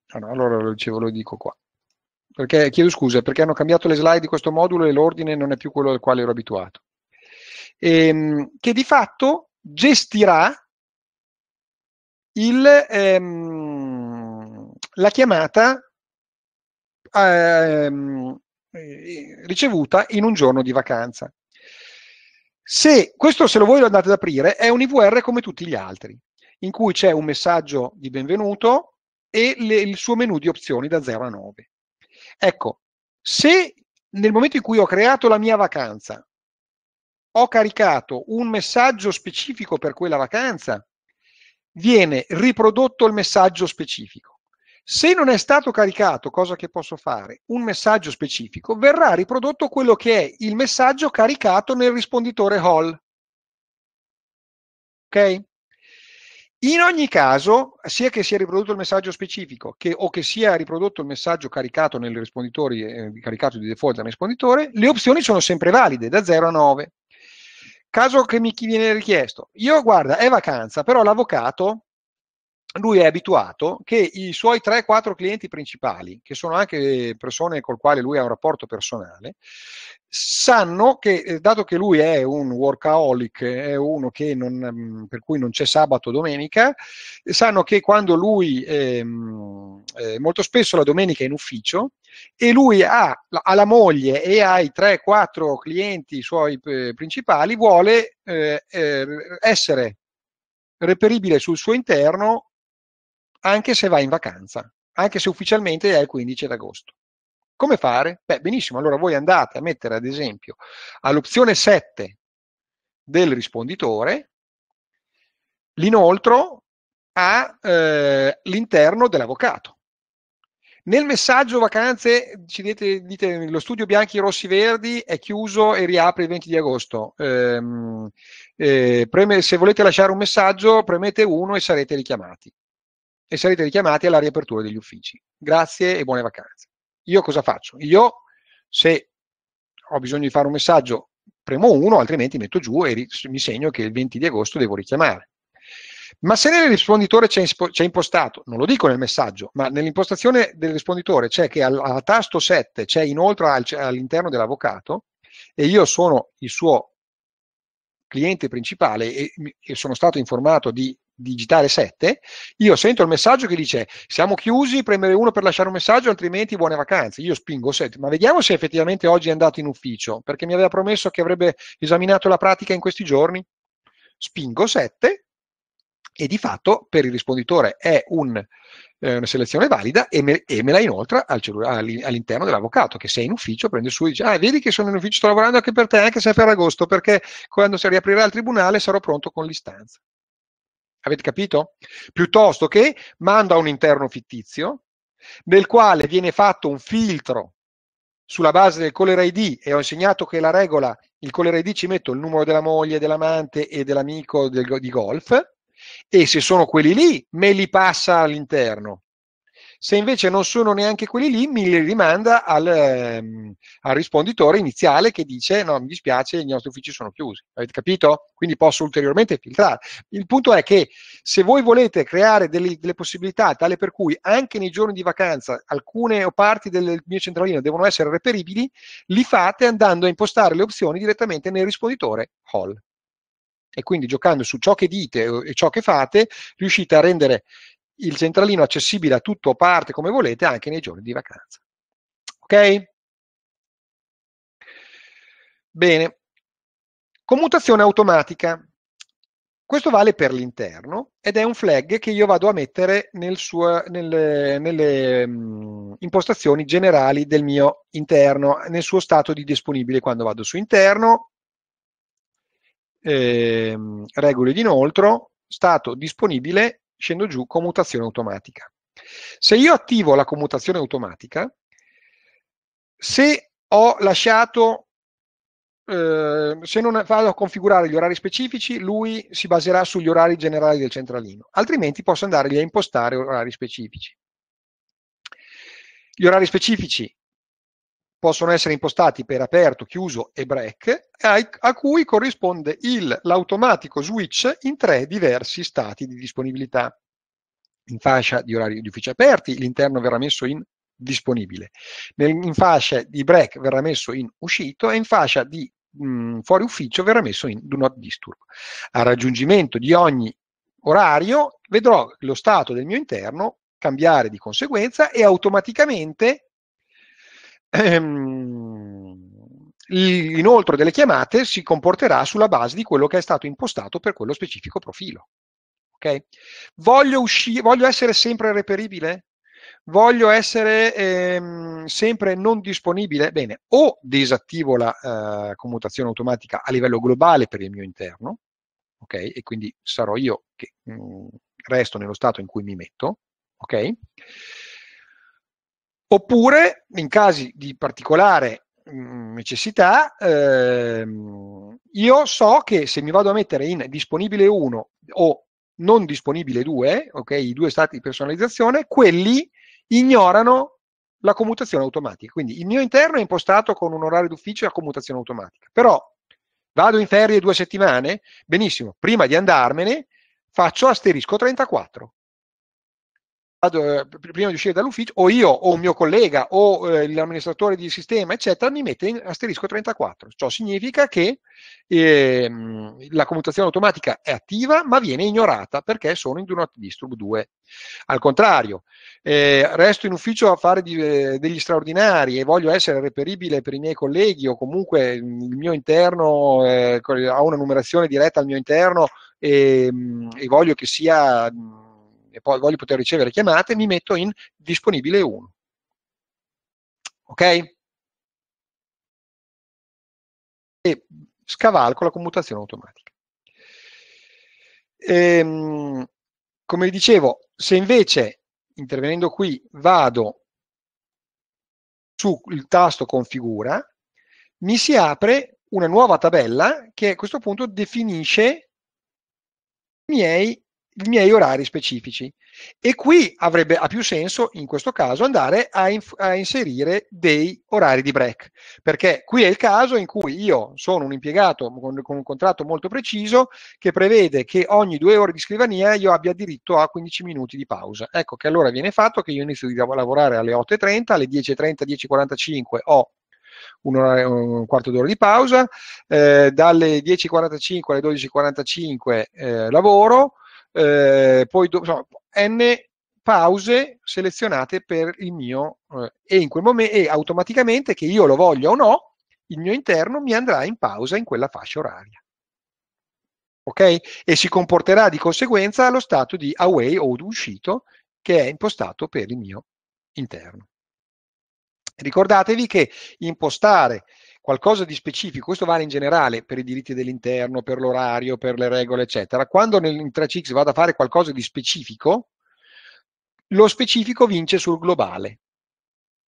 Ah, allora lo dicevo, lo dico qua. Perché, chiedo scusa, perché hanno cambiato le slide di questo modulo e l'ordine non è più quello al quale ero abituato. E, ehm, che di fatto gestirà il, ehm, la chiamata ehm, eh, ricevuta in un giorno di vacanza. Se questo se lo voi lo andate ad aprire è un IVR come tutti gli altri in cui c'è un messaggio di benvenuto e le, il suo menu di opzioni da 0 a 9. Ecco, se nel momento in cui ho creato la mia vacanza ho caricato un messaggio specifico per quella vacanza, viene riprodotto il messaggio specifico. Se non è stato caricato, cosa che posso fare? Un messaggio specifico, verrà riprodotto quello che è il messaggio caricato nel risponditore hall. Ok? In ogni caso, sia che sia riprodotto il messaggio specifico che, o che sia riprodotto il messaggio caricato, nei risponditori, eh, caricato di default dal risponditore, le opzioni sono sempre valide, da 0 a 9. Caso che mi viene richiesto, io guarda, è vacanza, però l'avvocato lui è abituato che i suoi 3-4 clienti principali, che sono anche persone con le quali lui ha un rapporto personale, sanno che, eh, dato che lui è un workaholic, è uno non, mm, per cui non c'è sabato o domenica, sanno che quando lui, ehm, eh, molto spesso la domenica è in ufficio, e lui ha, ha la moglie e ai 3-4 clienti suoi eh, principali, vuole eh, eh, essere reperibile sul suo interno anche se vai in vacanza, anche se ufficialmente è il 15 d'agosto. Come fare? Beh, benissimo, allora voi andate a mettere ad esempio all'opzione 7 del risponditore l'inoltro all'interno eh, dell'avvocato. Nel messaggio vacanze ci dite, dite, lo studio bianchi, rossi, verdi è chiuso e riapre il 20 di agosto. Eh, eh, preme, se volete lasciare un messaggio premete 1 e sarete richiamati e sarete richiamati alla riapertura degli uffici. Grazie e buone vacanze. Io cosa faccio? Io, se ho bisogno di fare un messaggio, premo uno, altrimenti metto giù e mi segno che il 20 di agosto devo richiamare. Ma se nel risponditore c'è, impostato, non lo dico nel messaggio, ma nell'impostazione del risponditore c'è che al, al tasto 7 c'è inoltre al, all'interno dell'avvocato e io sono il suo cliente principale e, e sono stato informato di digitare 7, io sento il messaggio che dice siamo chiusi, premere uno per lasciare un messaggio, altrimenti buone vacanze. Io spingo 7, ma vediamo se effettivamente oggi è andato in ufficio, perché mi aveva promesso che avrebbe esaminato la pratica in questi giorni. Spingo 7 e di fatto per il risponditore è un, eh, una selezione valida e me, e me la inoltra al cellula- all'interno dell'avvocato che se è in ufficio prende su e dice ah vedi che sono in ufficio, sto lavorando anche per te, anche se è per agosto, perché quando si riaprirà il tribunale sarò pronto con l'istanza. Avete capito? Piuttosto che manda un interno fittizio nel quale viene fatto un filtro sulla base del caller ID e ho insegnato che la regola, il caller ID ci metto il numero della moglie, dell'amante e dell'amico del, di golf e se sono quelli lì me li passa all'interno. Se invece non sono neanche quelli lì, mi li rimanda al, ehm, al risponditore iniziale che dice no, mi dispiace, i nostri uffici sono chiusi. Avete capito? Quindi posso ulteriormente filtrare. Il punto è che se voi volete creare delle, delle possibilità tale per cui anche nei giorni di vacanza alcune o parti del mio centralino devono essere reperibili, li fate andando a impostare le opzioni direttamente nel risponditore hall e quindi giocando su ciò che dite e ciò che fate riuscite a rendere il centralino accessibile a tutto o parte come volete anche nei giorni di vacanza. Ok? Bene. Commutazione automatica. Questo vale per l'interno ed è un flag che io vado a mettere nel suo, nel, nelle mh, mm, impostazioni generali del mio interno, nel suo stato di disponibile quando vado su interno, eh, regole di inoltro, stato disponibile scendo giù, commutazione automatica. Se io attivo la commutazione automatica, se ho lasciato, eh, se non vado a configurare gli orari specifici, lui si baserà sugli orari generali del centralino, altrimenti posso andare a impostare orari specifici. Gli orari specifici possono essere impostati per aperto, chiuso e break, a, cui corrisponde il, l'automatico switch in tre diversi stati di disponibilità. In fascia di orario di uffici aperti l'interno verrà messo in disponibile, Nel, in fascia di break verrà messo in uscito e in fascia di mh, mm, fuori ufficio verrà messo in do not disturb. Al raggiungimento di ogni orario vedrò lo stato del mio interno cambiare di conseguenza e automaticamente ehm, l'inoltro delle chiamate si comporterà sulla base di quello che è stato impostato per quello specifico profilo. Okay? Voglio, usci- voglio essere sempre reperibile? Voglio essere ehm, sempre non disponibile? Bene, o disattivo la eh, commutazione automatica a livello globale per il mio interno, okay? e quindi sarò io che mh, mm, resto nello stato in cui mi metto, okay? Oppure, in casi di particolare mm, necessità, ehm, io so che se mi vado a mettere in disponibile 1 o non disponibile 2, ok, i due stati di personalizzazione, quelli ignorano la commutazione automatica. Quindi il mio interno è impostato con un orario d'ufficio a commutazione automatica. Però vado in ferie due settimane? Benissimo, prima di andarmene faccio asterisco 34. Eh, prima di uscire dall'ufficio, o io, o un mio collega, o eh, l'amministratore di sistema, eccetera, mi mette in asterisco 34. Ciò significa che eh, la commutazione automatica è attiva, ma viene ignorata perché sono in Do Not Disturb 2. Al contrario, eh, resto in ufficio a fare di, eh, degli straordinari e voglio essere reperibile per i miei colleghi o comunque mm, il mio interno eh, ha una numerazione diretta al mio interno e, ehm, e voglio che sia mm, e poi voglio poter ricevere chiamate, mi metto in disponibile 1. Ok? E scavalco la commutazione automatica. Ehm, come dicevo, se invece, intervenendo qui, vado sul tasto configura, mi si apre una nuova tabella che a questo punto definisce i miei i miei orari specifici. E qui avrebbe, ha più senso, in questo caso, andare a, inf- a, inserire dei orari di break, perché qui è il caso in cui io sono un impiegato con, con, un contratto molto preciso che prevede che ogni due ore di scrivania io abbia diritto a 15 minuti di pausa. Ecco che allora viene fatto che io inizio a lavorare alle 8.30, alle 10.30, 10.45 ho un, orario, un, quarto d'ora di pausa, eh, dalle 10.45 alle 12.45 eh, lavoro, eh, poi do, so, n pause selezionate per il mio eh, e in quel momento e automaticamente che io lo voglia o no il mio interno mi andrà in pausa in quella fascia oraria ok e si comporterà di conseguenza allo stato di away o uscito che è impostato per il mio interno ricordatevi che impostare qualcosa di specifico, questo vale in generale per i diritti dell'interno, per l'orario, per le regole, eccetera. Quando in 3CX vado a fare qualcosa di specifico, lo specifico vince sul globale.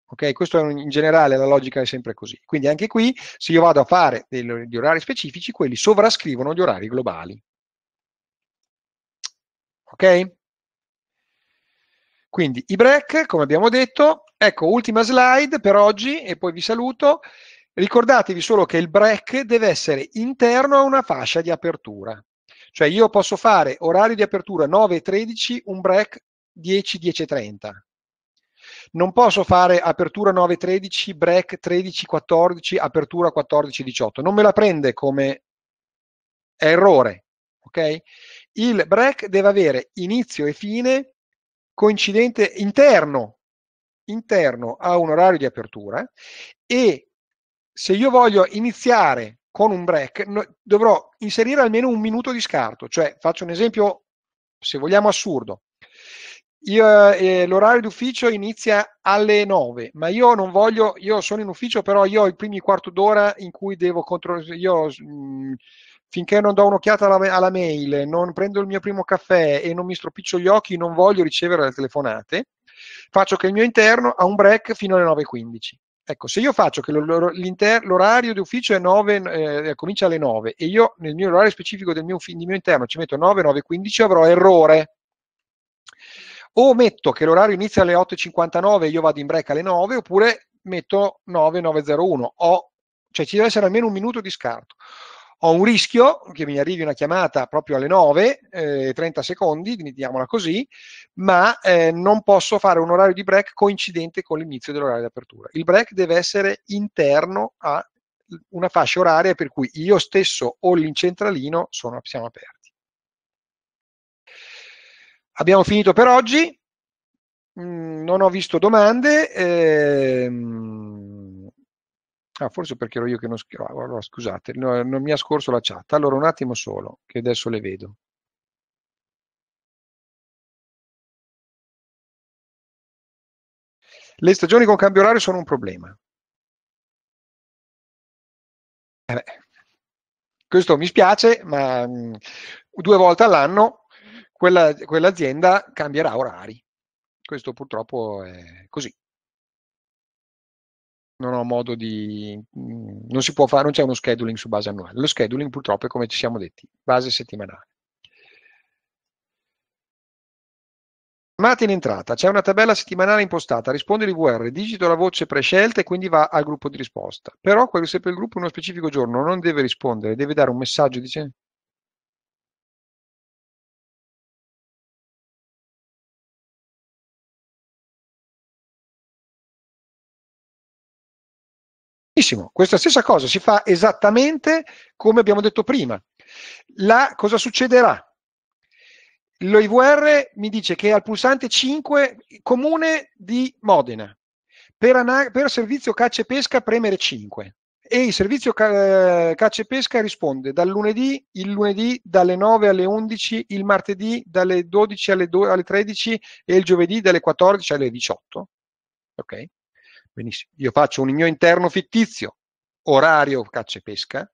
Ok, Questo un, in generale la logica è sempre così. Quindi anche qui, se io vado a fare degli orari specifici, quelli sovrascrivono gli orari globali. Ok? Quindi i break, come abbiamo detto, ecco, ultima slide per oggi e poi vi saluto. Ricordatevi solo che il break deve essere interno a una fascia di apertura. Cioè io posso fare orario di apertura 9.13, un break 10.10.30. Non posso fare apertura 9.13, break 13.14, apertura 14.18. Non me la prende come errore, ok? Il break deve avere inizio e fine coincidente interno interno a un orario di apertura e se io voglio iniziare con un break, no, dovrò inserire almeno un minuto di scarto. Cioè, faccio un esempio, se vogliamo, assurdo. Io, eh, l'orario d'ufficio inizia alle 9, ma io non voglio, io sono in ufficio, però io ho i primi quarto d'ora in cui devo controllare, io mh, mm, finché non do un'occhiata alla, alla, mail, non prendo il mio primo caffè e non mi stropiccio gli occhi, non voglio ricevere le telefonate, faccio che il mio interno ha un break fino alle 9.15. Ecco, se io faccio che l'orario di ufficio è 9, eh, comincia alle 9 e io nel mio orario specifico del mio, mio interno ci metto 9, 9, 15, avrò errore. O metto che l'orario inizia alle 8.59 e io vado in break alle 9, oppure metto 9, 9.01. O, cioè ci deve essere almeno un minuto di scarto ho un rischio che mi arrivi una chiamata proprio alle 9, eh, 30 secondi, diamola così, ma eh, non posso fare un orario di break coincidente con l'inizio dell'orario di apertura. Il break deve essere interno a una fascia oraria per cui io stesso o l'incentralino sono, siamo aperti. Abbiamo finito per oggi, mm, non ho visto domande. Ehm Ah, forse perché ero io che non scrivo. Ah, allora, scusate, no, non mi ha scorso la chat. Allora, un attimo solo, che adesso le vedo. Le stagioni con cambio orario sono un problema. Eh questo mi spiace, ma mh, mm, due volte all'anno quella, quell'azienda cambierà orari. Questo purtroppo è così non ho modo di... Mm, non si può fare, non c'è uno scheduling su base annuale. Lo scheduling purtroppo è come ci siamo detti, base settimanale. Chiamate in entrata, c'è una tabella settimanale impostata, risponde di VR, digito la voce prescelta e quindi va al gruppo di risposta. Però se per il gruppo in uno specifico giorno non deve rispondere, deve dare un messaggio dicendo Benissimo, questa stessa cosa si fa esattamente come abbiamo detto prima. La, cosa succederà? L'OIVR mi dice che al pulsante 5 comune di Modena, per, per servizio caccia e pesca premere 5 e il servizio ca caccia e pesca risponde dal lunedì, il lunedì dalle 9 alle 11, il martedì dalle 12 alle, alle 13 e il giovedì dalle 14 alle 18. Okay? Benissimo. Io faccio un mio interno fittizio, orario caccia e pesca,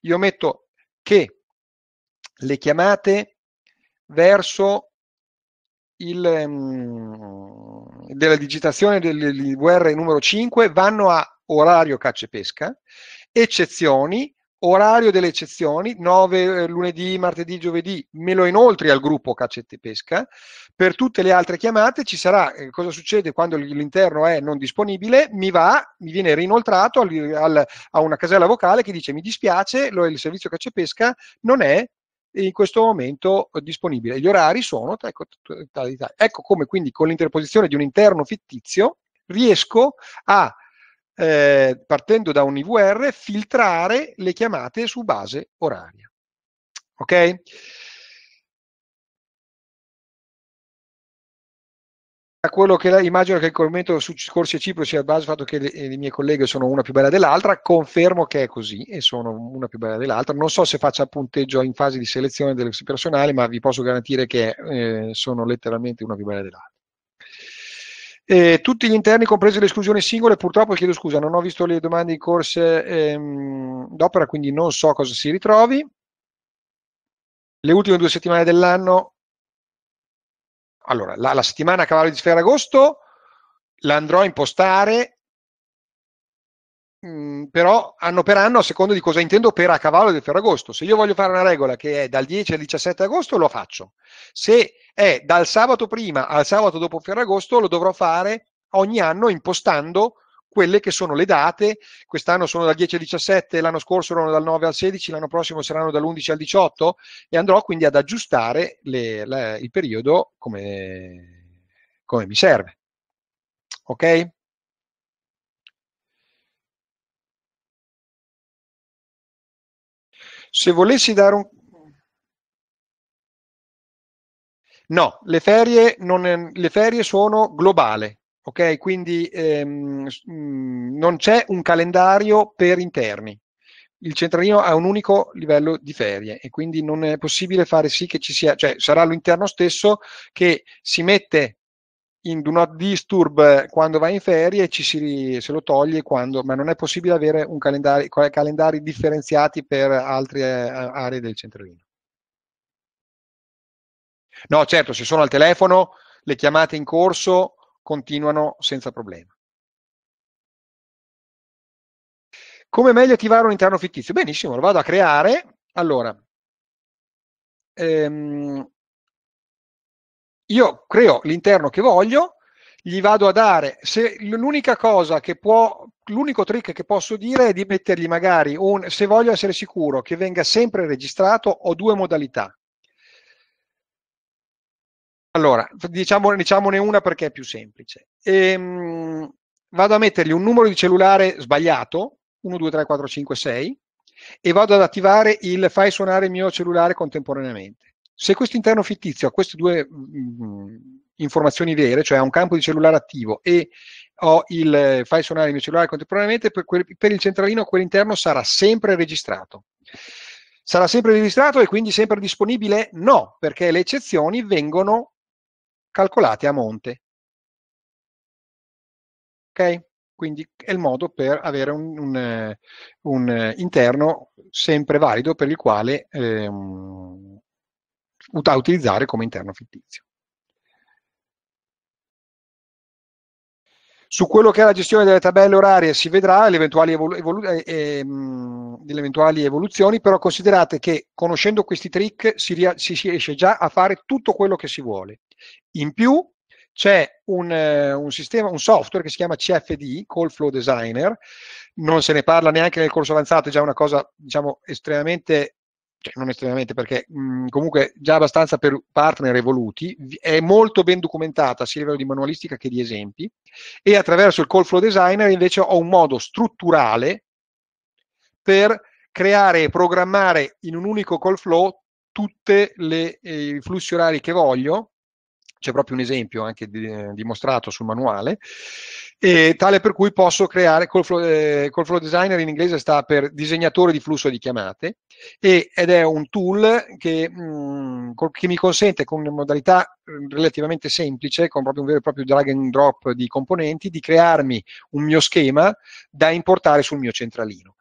io metto che le chiamate verso il, um, della digitazione dell'IVR numero 5 vanno a orario caccia e pesca, eccezioni Orario delle eccezioni, 9 eh, lunedì, martedì, giovedì, me lo inoltri al gruppo Caccette Pesca. Per tutte le altre chiamate ci sarà, eh, cosa succede quando l'interno è non disponibile, mi va, mi viene rinoltrato al, al, a una casella vocale che dice mi dispiace, lo, il servizio Cacce Pesca non è in questo momento disponibile. Gli orari sono, ecco, ecco come quindi con l'interposizione di un interno fittizio riesco a eh, partendo da un IVR, filtrare le chiamate su base oraria. Ok? a quello che immagino che il commento su Corsi e Cipro sia basato sul fatto che le, eh, le, mie colleghe sono una più bella dell'altra, confermo che è così e sono una più bella dell'altra. Non so se faccia punteggio in fase di selezione del personale, ma vi posso garantire che eh, sono letteralmente una più bella dell'altra. Eh, tutti gli interni, comprese le esclusioni singole, purtroppo chiedo scusa, non ho visto le domande in corse ehm, d'opera, quindi non so cosa si ritrovi. Le ultime due settimane dell'anno, allora, la, la settimana a cavallo di Sfera Agosto, la andrò a impostare Mm, però anno per anno a seconda di cosa intendo per a cavallo del Ferragosto. Se io voglio fare una regola che è dal 10 al 17 agosto, lo faccio. Se è dal sabato prima al sabato dopo Ferragosto, lo dovrò fare ogni anno impostando quelle che sono le date, quest'anno sono dal 10 al 17, l'anno scorso erano dal 9 al 16, l'anno prossimo saranno dall'11 al 18 e andrò quindi ad aggiustare le, le, il periodo come, come mi serve. Ok? Se volessi dare un... No, le ferie, non, le ferie sono globale, ok? Quindi ehm, mm, non c'è un calendario per interni. Il centralino ha un unico livello di ferie e quindi non è possibile fare sì che ci sia, cioè sarà l'interno stesso che si mette in do not disturb eh, quando vai in ferie ci si, se lo toglie quando, ma non è possibile avere un calendario, calendari differenziati per altre eh, aree del centralino. No, certo, se sono al telefono, le chiamate in corso continuano senza problema. Come meglio attivare un interno fittizio? Benissimo, lo vado a creare. Allora, ehm, io creo l'interno che voglio, gli vado a dare, se l'unica cosa che può, l'unico trick che posso dire è di mettergli magari un, se voglio essere sicuro che venga sempre registrato, ho due modalità. Allora, diciamo, diciamone una perché è più semplice. Ehm, vado a mettergli un numero di cellulare sbagliato, 1, 2, 3, 4, 5, 6, e vado ad attivare il fai suonare il mio cellulare contemporaneamente. Se questo interno fittizio ha queste due mh, mm, mm, informazioni vere, cioè ha un campo di cellulare attivo e ho il eh, file sonare del mio cellulare contemporaneamente, per, quel, per il centralino quell'interno sarà sempre registrato. Sarà sempre registrato e quindi sempre disponibile? No, perché le eccezioni vengono calcolate a monte. Ok? Quindi è il modo per avere un, un, eh, un eh, interno sempre valido per il quale ehm, da utilizzare come interno fittizio. Su quello che è la gestione delle tabelle orarie si vedrà le eventuali, evolu- evolu- eh, ehm, delle eventuali evoluzioni, però considerate che conoscendo questi trick si, ria- si, riesce già a fare tutto quello che si vuole. In più c'è un, eh, un, sistema, un software che si chiama CFD, Call Flow Designer, non se ne parla neanche nel corso avanzato, è già una cosa diciamo, estremamente cioè non estremamente perché mh, mhmm, comunque già abbastanza per partner evoluti, è molto ben documentata sia a livello di manualistica che di esempi e attraverso il call flow designer invece ho un modo strutturale per creare e programmare in un unico call flow tutti eh, i flussi orari che voglio, c'è proprio un esempio anche di, eh, dimostrato sul manuale, e tale per cui posso creare col flow, eh, col flow designer in inglese sta per disegnatore di flusso di chiamate e, ed è un tool che, mh, mm, che mi consente con una modalità mm, relativamente semplice, con proprio un vero e proprio drag and drop di componenti, di crearmi un mio schema da importare sul mio centralino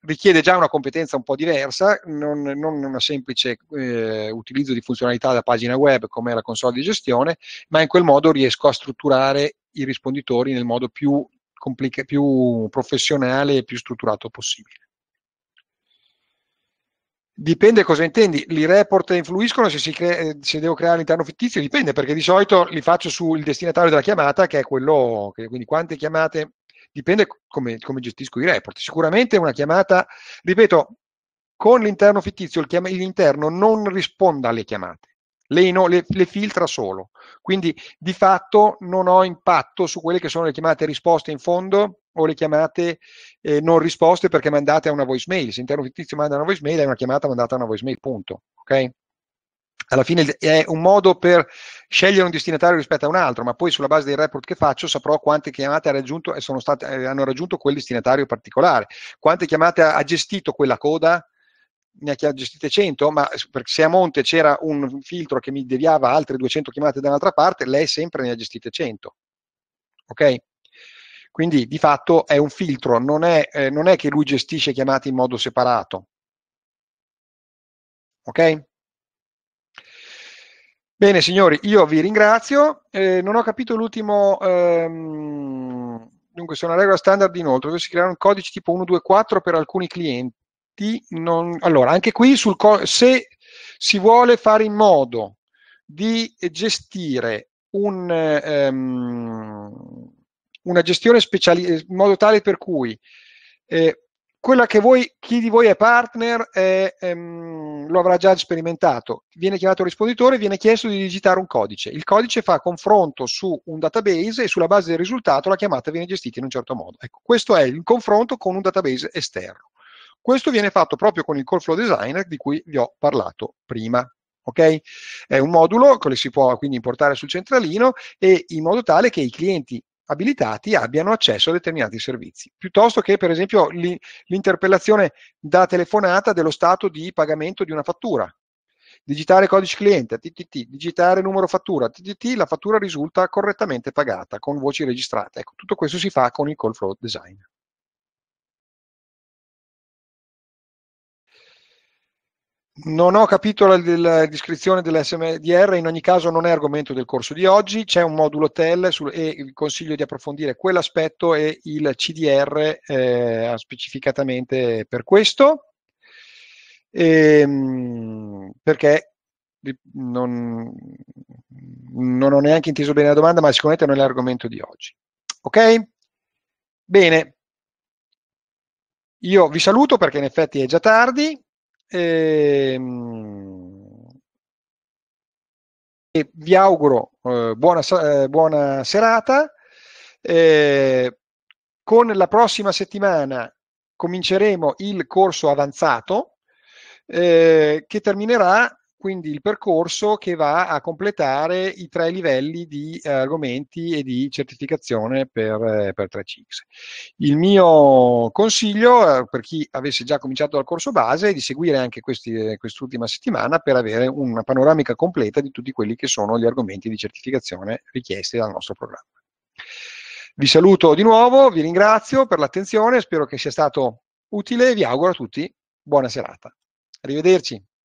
richiede già una competenza un po' diversa, non, non un semplice eh, utilizzo di funzionalità da pagina web come la console di gestione, ma in quel modo riesco a strutturare i risponditori nel modo più, complica- più professionale e più strutturato possibile. Dipende cosa intendi, i report influiscono se, crea, eh, se devo creare l'interno fittizio? Dipende perché di solito li faccio sul destinatario della chiamata che è quello, che, quindi quante chiamate dipende come, come gestisco i report. Sicuramente una chiamata, ripeto, con l'interno fittizio il chiam- l'interno non risponde alle chiamate, lei no, le, le, filtra solo, quindi di fatto non ho impatto su quelle che sono le chiamate risposte in fondo o le chiamate eh, non risposte perché mandate a una voicemail, se l'interno fittizio manda una voicemail è una chiamata mandata a una voicemail, punto, ok? alla fine è un modo per scegliere un destinatario rispetto a un altro, ma poi sulla base dei report che faccio saprò quante chiamate ha raggiunto e sono state, eh, hanno raggiunto quel destinatario particolare, quante chiamate ha, gestito quella coda, ne ha gestite 100, ma eh, se a monte c'era un filtro che mi deviava altre 200 chiamate da un'altra parte, lei sempre ne ha gestite 100. Ok? Quindi di fatto è un filtro, non è, eh, non è che lui gestisce chiamate in modo separato. Ok? Bene signori, io vi ringrazio. Eh, non ho capito l'ultimo... Ehm, dunque, se una regola standard inoltre, dove si creare un codice tipo 124 per alcuni clienti. Non, allora, anche qui sul co- se si vuole fare in modo di gestire un, ehm, una gestione speciale in modo tale per cui eh, quella che voi, chi di voi è partner è, ehm, lo avrà già sperimentato. Viene chiamato il risponditore, e viene chiesto di digitare un codice. Il codice fa confronto su un database e sulla base del risultato la chiamata viene gestita in un certo modo. Ecco, questo è il confronto con un database esterno. Questo viene fatto proprio con il call flow designer di cui vi ho parlato prima. Okay? È un modulo che si può quindi importare sul centralino e in modo tale che i clienti abilitati abbiano accesso a determinati servizi, piuttosto che per esempio l'interpellazione da telefonata dello stato di pagamento di una fattura. Digitare codice cliente, TTT, digitare numero fattura, TTT, la fattura risulta correttamente pagata con voci registrate. Ecco, tutto questo si fa con il call flow design. Non ho capito la, la descrizione dell'SMDR, in ogni caso non è argomento del corso di oggi, c'è un modulo TEL sul, e vi consiglio di approfondire quell'aspetto e il CDR eh, specificatamente per questo, e, ehm, perché non, non ho neanche inteso bene la domanda, ma sicuramente non è l'argomento di oggi. Ok? Bene. Io vi saluto perché in effetti è già tardi, e, ehm, e vi auguro eh, buona, eh, buona, serata. Eh, con la prossima settimana cominceremo il corso avanzato eh, che terminerà quindi il percorso che va a completare i tre livelli di eh, argomenti e di certificazione per, eh, per 3CX. Il mio consiglio eh, per chi avesse già cominciato dal corso base è di seguire anche questi, eh, quest'ultima settimana per avere una panoramica completa di tutti quelli che sono gli argomenti di certificazione richiesti dal nostro programma. Vi saluto di nuovo, vi ringrazio per l'attenzione, spero che sia stato utile e vi auguro a tutti buona serata. Arrivederci.